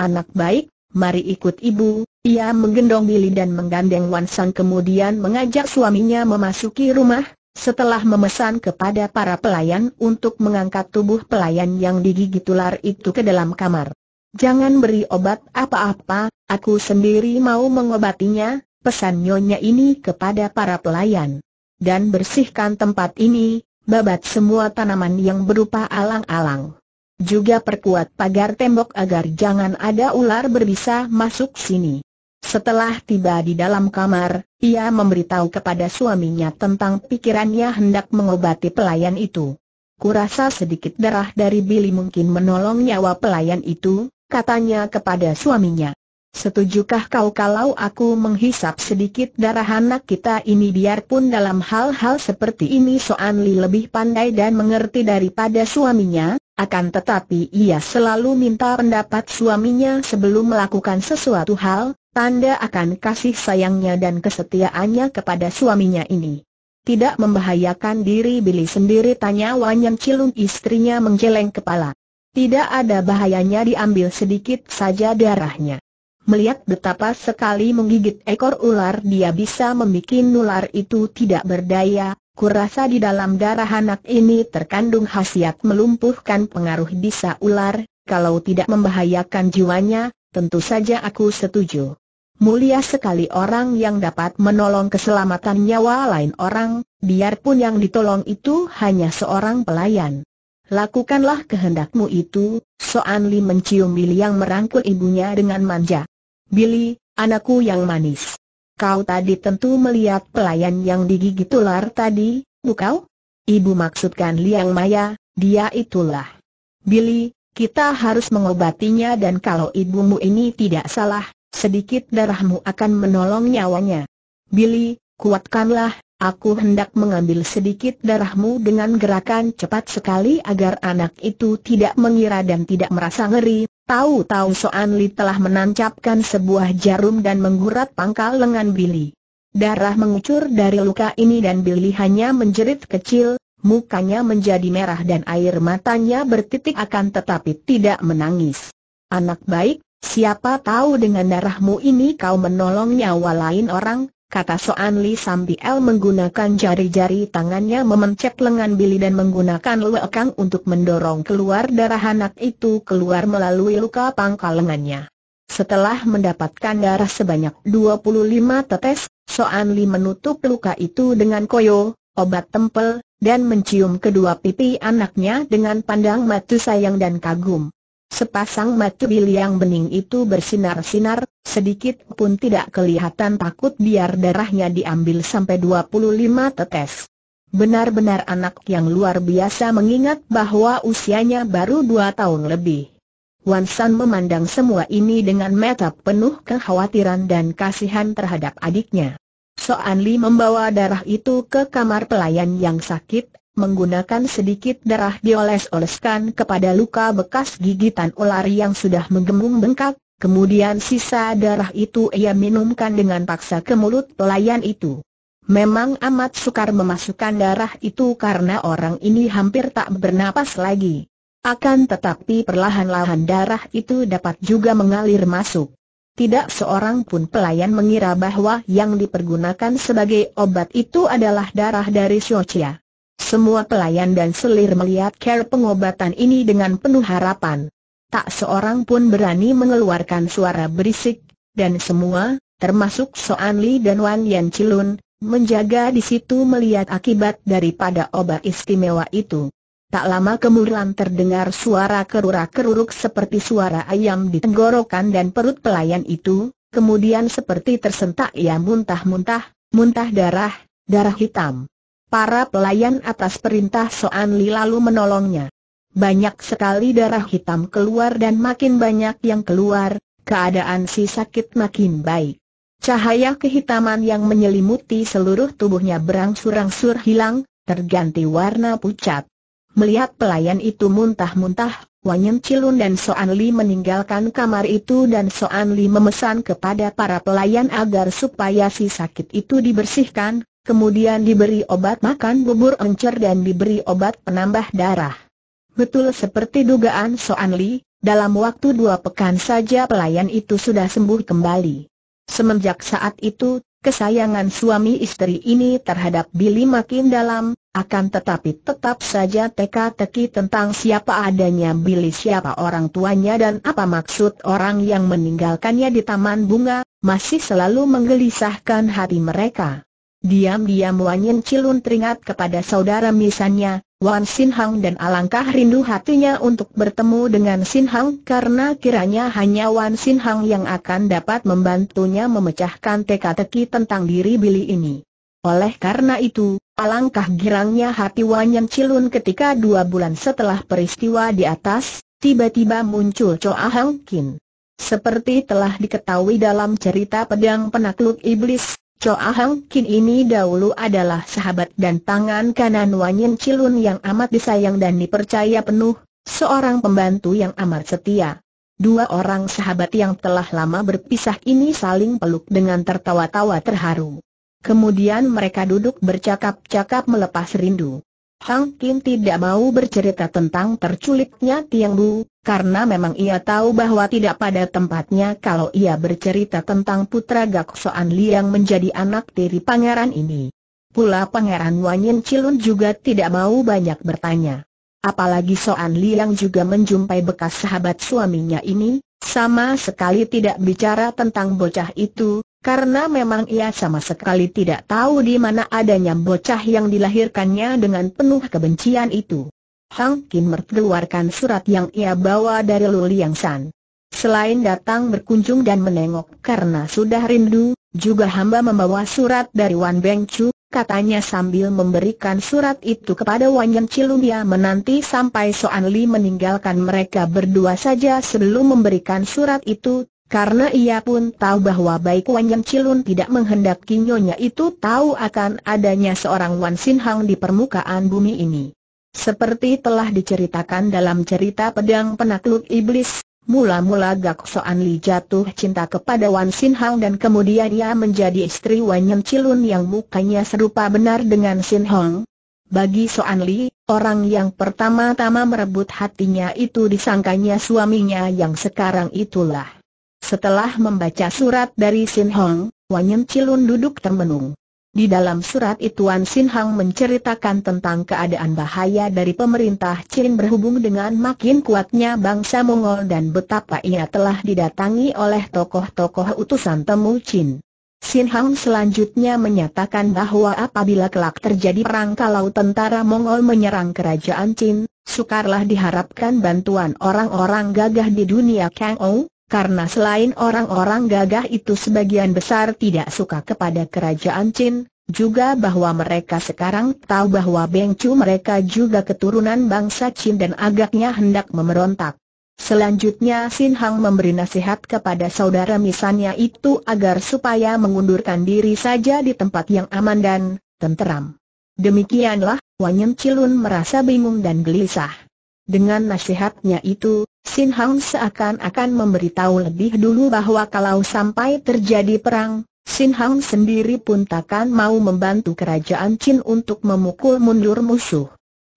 [SPEAKER 1] Anak baik, mari ikut ibu, ia menggendong Billy dan menggandeng Wan San kemudian mengajak suaminya memasuki rumah, setelah memesan kepada para pelayan untuk mengangkat tubuh pelayan yang digigit ular itu ke dalam kamar. Jangan beri obat apa-apa, aku sendiri mau mengobatinya, pesan nyonya ini kepada para pelayan. Dan bersihkan tempat ini, babat semua tanaman yang berupa alang-alang. Juga perkuat pagar tembok agar jangan ada ular berbisa masuk sini. Setelah tiba di dalam kamar, ia memberitahu kepada suaminya tentang pikirannya hendak mengobati pelayan itu. Kurasa sedikit darah dari Billy mungkin menolong nyawa pelayan itu, katanya kepada suaminya. Setujukah kau kalau aku menghisap sedikit darah anak kita ini biarpun dalam hal-hal seperti ini Soan Li lebih pandai dan mengerti daripada suaminya, akan tetapi ia selalu minta pendapat suaminya sebelum melakukan sesuatu hal, tanda akan kasih sayangnya dan kesetiaannya kepada suaminya ini. Tidak membahayakan diri Billy sendiri tanya Wanyan Cilun istrinya menggeleng kepala. Tidak ada bahayanya diambil sedikit saja darahnya. Melihat betapa sekali menggigit ekor ular dia bisa membuat ular itu tidak berdaya, Kurasa di dalam darah anak ini terkandung khasiat melumpuhkan pengaruh bisa ular, kalau tidak membahayakan jiwanya, tentu saja aku setuju. Mulia sekali orang yang dapat menolong keselamatan nyawa lain orang, biarpun yang ditolong itu hanya seorang pelayan. Lakukanlah kehendakmu itu, Soan Li mencium Billy yang merangkul ibunya dengan manja. Billy, anakku yang manis. Kau tadi tentu melihat pelayan yang digigit ular tadi, bukau? Ibu maksudkan Liang Maya, dia itulah. Billy, kita harus mengobatinya dan kalau ibumu ini tidak salah, sedikit darahmu akan menolong nyawanya. Billy, kuatkanlah, aku hendak mengambil sedikit darahmu dengan gerakan cepat sekali agar anak itu tidak mengira dan tidak merasa ngeri, Tahu-tahu Soan Li telah menancapkan sebuah jarum dan menggurat pangkal lengan Billy. Darah mengucur dari luka ini dan Billy hanya menjerit kecil, mukanya menjadi merah dan air matanya bertitik akan tetapi tidak menangis. Anak baik, siapa tahu dengan darahmu ini kau menolong nyawa lain orang, kata Soan Li sambil menggunakan jari-jari tangannya memencet lengan Billy dan menggunakan luekang untuk mendorong keluar darah anak itu keluar melalui luka pangkal lengannya. Setelah mendapatkan darah sebanyak 25 tetes, Soan Li menutup luka itu dengan koyo, obat tempel, dan mencium kedua pipi anaknya dengan pandang mata sayang dan kagum. Sepasang mata yang bening itu bersinar-sinar, sedikit pun tidak kelihatan takut biar darahnya diambil sampai 25 tetes. Benar-benar anak yang luar biasa mengingat bahwa usianya baru dua tahun lebih. Wan San memandang semua ini dengan mata penuh kekhawatiran dan kasihan terhadap adiknya. Soan Li membawa darah itu ke kamar pelayan yang sakit, menggunakan sedikit darah dioles-oleskan kepada luka bekas gigitan ular yang sudah menggembung bengkak, kemudian sisa darah itu ia minumkan dengan paksa ke mulut pelayan itu. Memang amat sukar memasukkan darah itu karena orang ini hampir tak bernapas lagi. Akan tetapi perlahan-lahan darah itu dapat juga mengalir masuk. Tidak seorang pun pelayan mengira bahwa yang dipergunakan sebagai obat itu adalah darah dari Chia. Semua pelayan dan selir melihat care pengobatan ini dengan penuh harapan. Tak seorang pun berani mengeluarkan suara berisik, dan semua, termasuk Soan Li dan Wan Yan Cilun, menjaga di situ melihat akibat daripada obat istimewa itu. Tak lama kemudian terdengar suara kerurak-keruruk seperti suara ayam di tenggorokan dan perut pelayan itu, kemudian seperti tersentak ia muntah-muntah, muntah darah, darah hitam. Para pelayan atas perintah Soan Li lalu menolongnya. Banyak sekali darah hitam keluar dan makin banyak yang keluar, keadaan si sakit makin baik. Cahaya kehitaman yang menyelimuti seluruh tubuhnya berangsur-angsur hilang, terganti warna pucat. Melihat pelayan itu muntah-muntah, Wanyen Cilun dan Soan Li meninggalkan kamar itu dan Soan Li memesan kepada para pelayan agar supaya si sakit itu dibersihkan, kemudian diberi obat makan bubur encer dan diberi obat penambah darah. Betul seperti dugaan Soan Li, dalam waktu dua pekan saja pelayan itu sudah sembuh kembali. Semenjak saat itu, kesayangan suami istri ini terhadap Billy makin dalam, akan tetapi tetap saja teka-teki tentang siapa adanya Billy siapa orang tuanya dan apa maksud orang yang meninggalkannya di taman bunga, masih selalu menggelisahkan hati mereka. Diam-diam Wan Yin Cilun teringat kepada saudara misalnya Wan Sin Hang dan alangkah rindu hatinya untuk bertemu dengan Sin Hang karena kiranya hanya Wan Sin Hang yang akan dapat membantunya memecahkan teka-teki tentang diri Billy ini. Oleh karena itu, alangkah girangnya hati Wan Yin Cilun ketika dua bulan setelah peristiwa di atas, tiba-tiba muncul Choa Hang Kin. Seperti telah diketahui dalam cerita pedang penakluk iblis, Choa Hang Kin ini dahulu adalah sahabat dan tangan kanan Yin Cilun yang amat disayang dan dipercaya penuh, seorang pembantu yang amat setia. Dua orang sahabat yang telah lama berpisah ini saling peluk dengan tertawa-tawa terharu. Kemudian mereka duduk bercakap-cakap melepas rindu. Hang Kim tidak mau bercerita tentang terculiknya Tiang Bu, karena memang ia tahu bahwa tidak pada tempatnya kalau ia bercerita tentang putra Gaksoan Li yang menjadi anak tiri pangeran ini. Pula pangeran Wanyin Cilun juga tidak mau banyak bertanya. Apalagi Soan Li yang juga menjumpai bekas sahabat suaminya ini, sama sekali tidak bicara tentang bocah itu, karena memang ia sama sekali tidak tahu di mana adanya bocah yang dilahirkannya dengan penuh kebencian itu. Hang Kim keluarkan surat yang ia bawa dari Luliang San. Selain datang berkunjung dan menengok karena sudah rindu, juga hamba membawa surat dari Wan Beng Chu, katanya sambil memberikan surat itu kepada Wan Yang Ia menanti sampai Soan Li meninggalkan mereka berdua saja sebelum memberikan surat itu, karena ia pun tahu bahwa baik Wan Yang Cilun tidak menghendaki nyonya itu tahu akan adanya seorang Wan Sin Hang di permukaan bumi ini. Seperti telah diceritakan dalam cerita pedang penakluk iblis, mula-mula Gak Soan Li jatuh cinta kepada Wan Sin Hang dan kemudian ia menjadi istri Wan Yang Cilun yang mukanya serupa benar dengan Sin Hong. Bagi Soan Li, orang yang pertama-tama merebut hatinya itu disangkanya suaminya yang sekarang itulah. Setelah membaca surat dari Sin Hong, Yen Cilun duduk termenung. Di dalam surat itu Wan Sin Hong menceritakan tentang keadaan bahaya dari pemerintah Chin berhubung dengan makin kuatnya bangsa Mongol dan betapa ia telah didatangi oleh tokoh-tokoh utusan temu Chin. Sin Hang selanjutnya menyatakan bahwa apabila kelak terjadi perang kalau tentara Mongol menyerang kerajaan Qin, sukarlah diharapkan bantuan orang-orang gagah di dunia Kang Ou, karena selain orang-orang gagah itu sebagian besar tidak suka kepada kerajaan Chin, juga bahwa mereka sekarang tahu bahwa Beng Chu mereka juga keturunan bangsa Chin dan agaknya hendak memberontak. Selanjutnya Sin Hang memberi nasihat kepada saudara misalnya itu agar supaya mengundurkan diri saja di tempat yang aman dan tenteram. Demikianlah, Wanyen Cilun merasa bingung dan gelisah. Dengan nasihatnya itu, Sin Hang seakan-akan memberitahu lebih dulu bahwa kalau sampai terjadi perang, Sin Hang sendiri pun takkan mau membantu kerajaan Qin untuk memukul mundur musuh.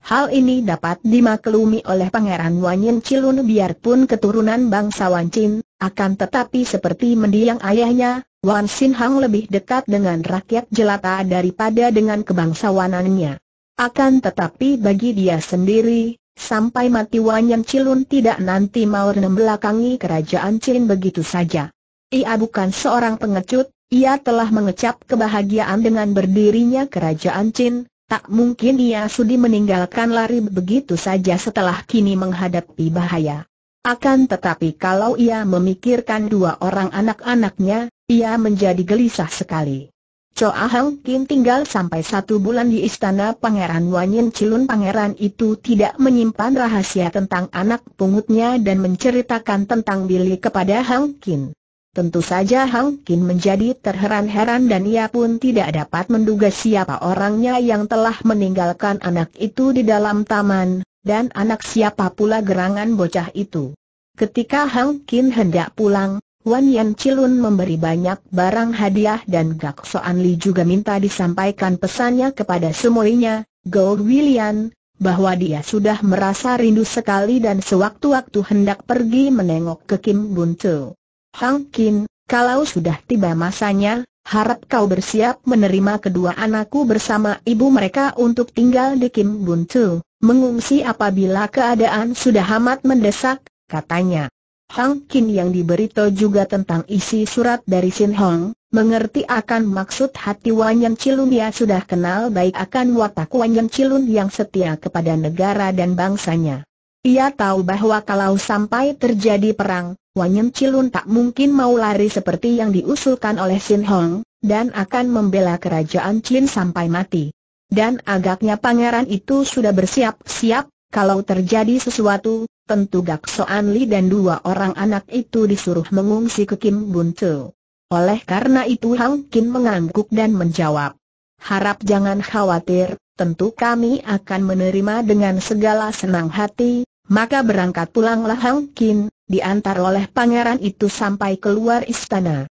[SPEAKER 1] Hal ini dapat dimaklumi oleh Pangeran Wanyin Cilun biarpun keturunan bangsawan Qin, akan tetapi seperti mendiang ayahnya, Wan Sin Hang lebih dekat dengan rakyat jelata daripada dengan kebangsawanannya. Akan tetapi bagi dia sendiri, Sampai mati Wanyan Cilun tidak nanti mau membelakangi kerajaan Cilin begitu saja. Ia bukan seorang pengecut, ia telah mengecap kebahagiaan dengan berdirinya kerajaan Cin, tak mungkin ia sudi meninggalkan lari begitu saja setelah kini menghadapi bahaya. Akan tetapi kalau ia memikirkan dua orang anak-anaknya, ia menjadi gelisah sekali. Choa Ahang Kin tinggal sampai satu bulan di istana Pangeran Wanyin Cilun Pangeran itu tidak menyimpan rahasia tentang anak pungutnya dan menceritakan tentang Billy kepada Hang Kin. Tentu saja Hang Kin menjadi terheran-heran dan ia pun tidak dapat menduga siapa orangnya yang telah meninggalkan anak itu di dalam taman, dan anak siapa pula gerangan bocah itu. Ketika Hang Kin hendak pulang, Wan Yan Chilun memberi banyak barang hadiah dan Gak Soan Li juga minta disampaikan pesannya kepada semuanya, Gold William, bahwa dia sudah merasa rindu sekali dan sewaktu-waktu hendak pergi menengok ke Kim Bun Chu. Hang Kin, kalau sudah tiba masanya, harap kau bersiap menerima kedua anakku bersama ibu mereka untuk tinggal di Kim Bun Chu, mengungsi apabila keadaan sudah amat mendesak, katanya. Hang Kin yang diberitahu juga tentang isi surat dari Sin Hong, mengerti akan maksud hati Yang Cilun ia sudah kenal baik akan watak Yang Cilun yang setia kepada negara dan bangsanya. Ia tahu bahwa kalau sampai terjadi perang, Yang Cilun tak mungkin mau lari seperti yang diusulkan oleh Sin Hong, dan akan membela kerajaan Cilin sampai mati. Dan agaknya pangeran itu sudah bersiap-siap, kalau terjadi sesuatu, tentu Gak Soan Li dan dua orang anak itu disuruh mengungsi ke Kim Bun Teo. Oleh karena itu Hang Kin mengangguk dan menjawab, Harap jangan khawatir, tentu kami akan menerima dengan segala senang hati, maka berangkat pulanglah Hang Kin, diantar oleh pangeran itu sampai keluar istana.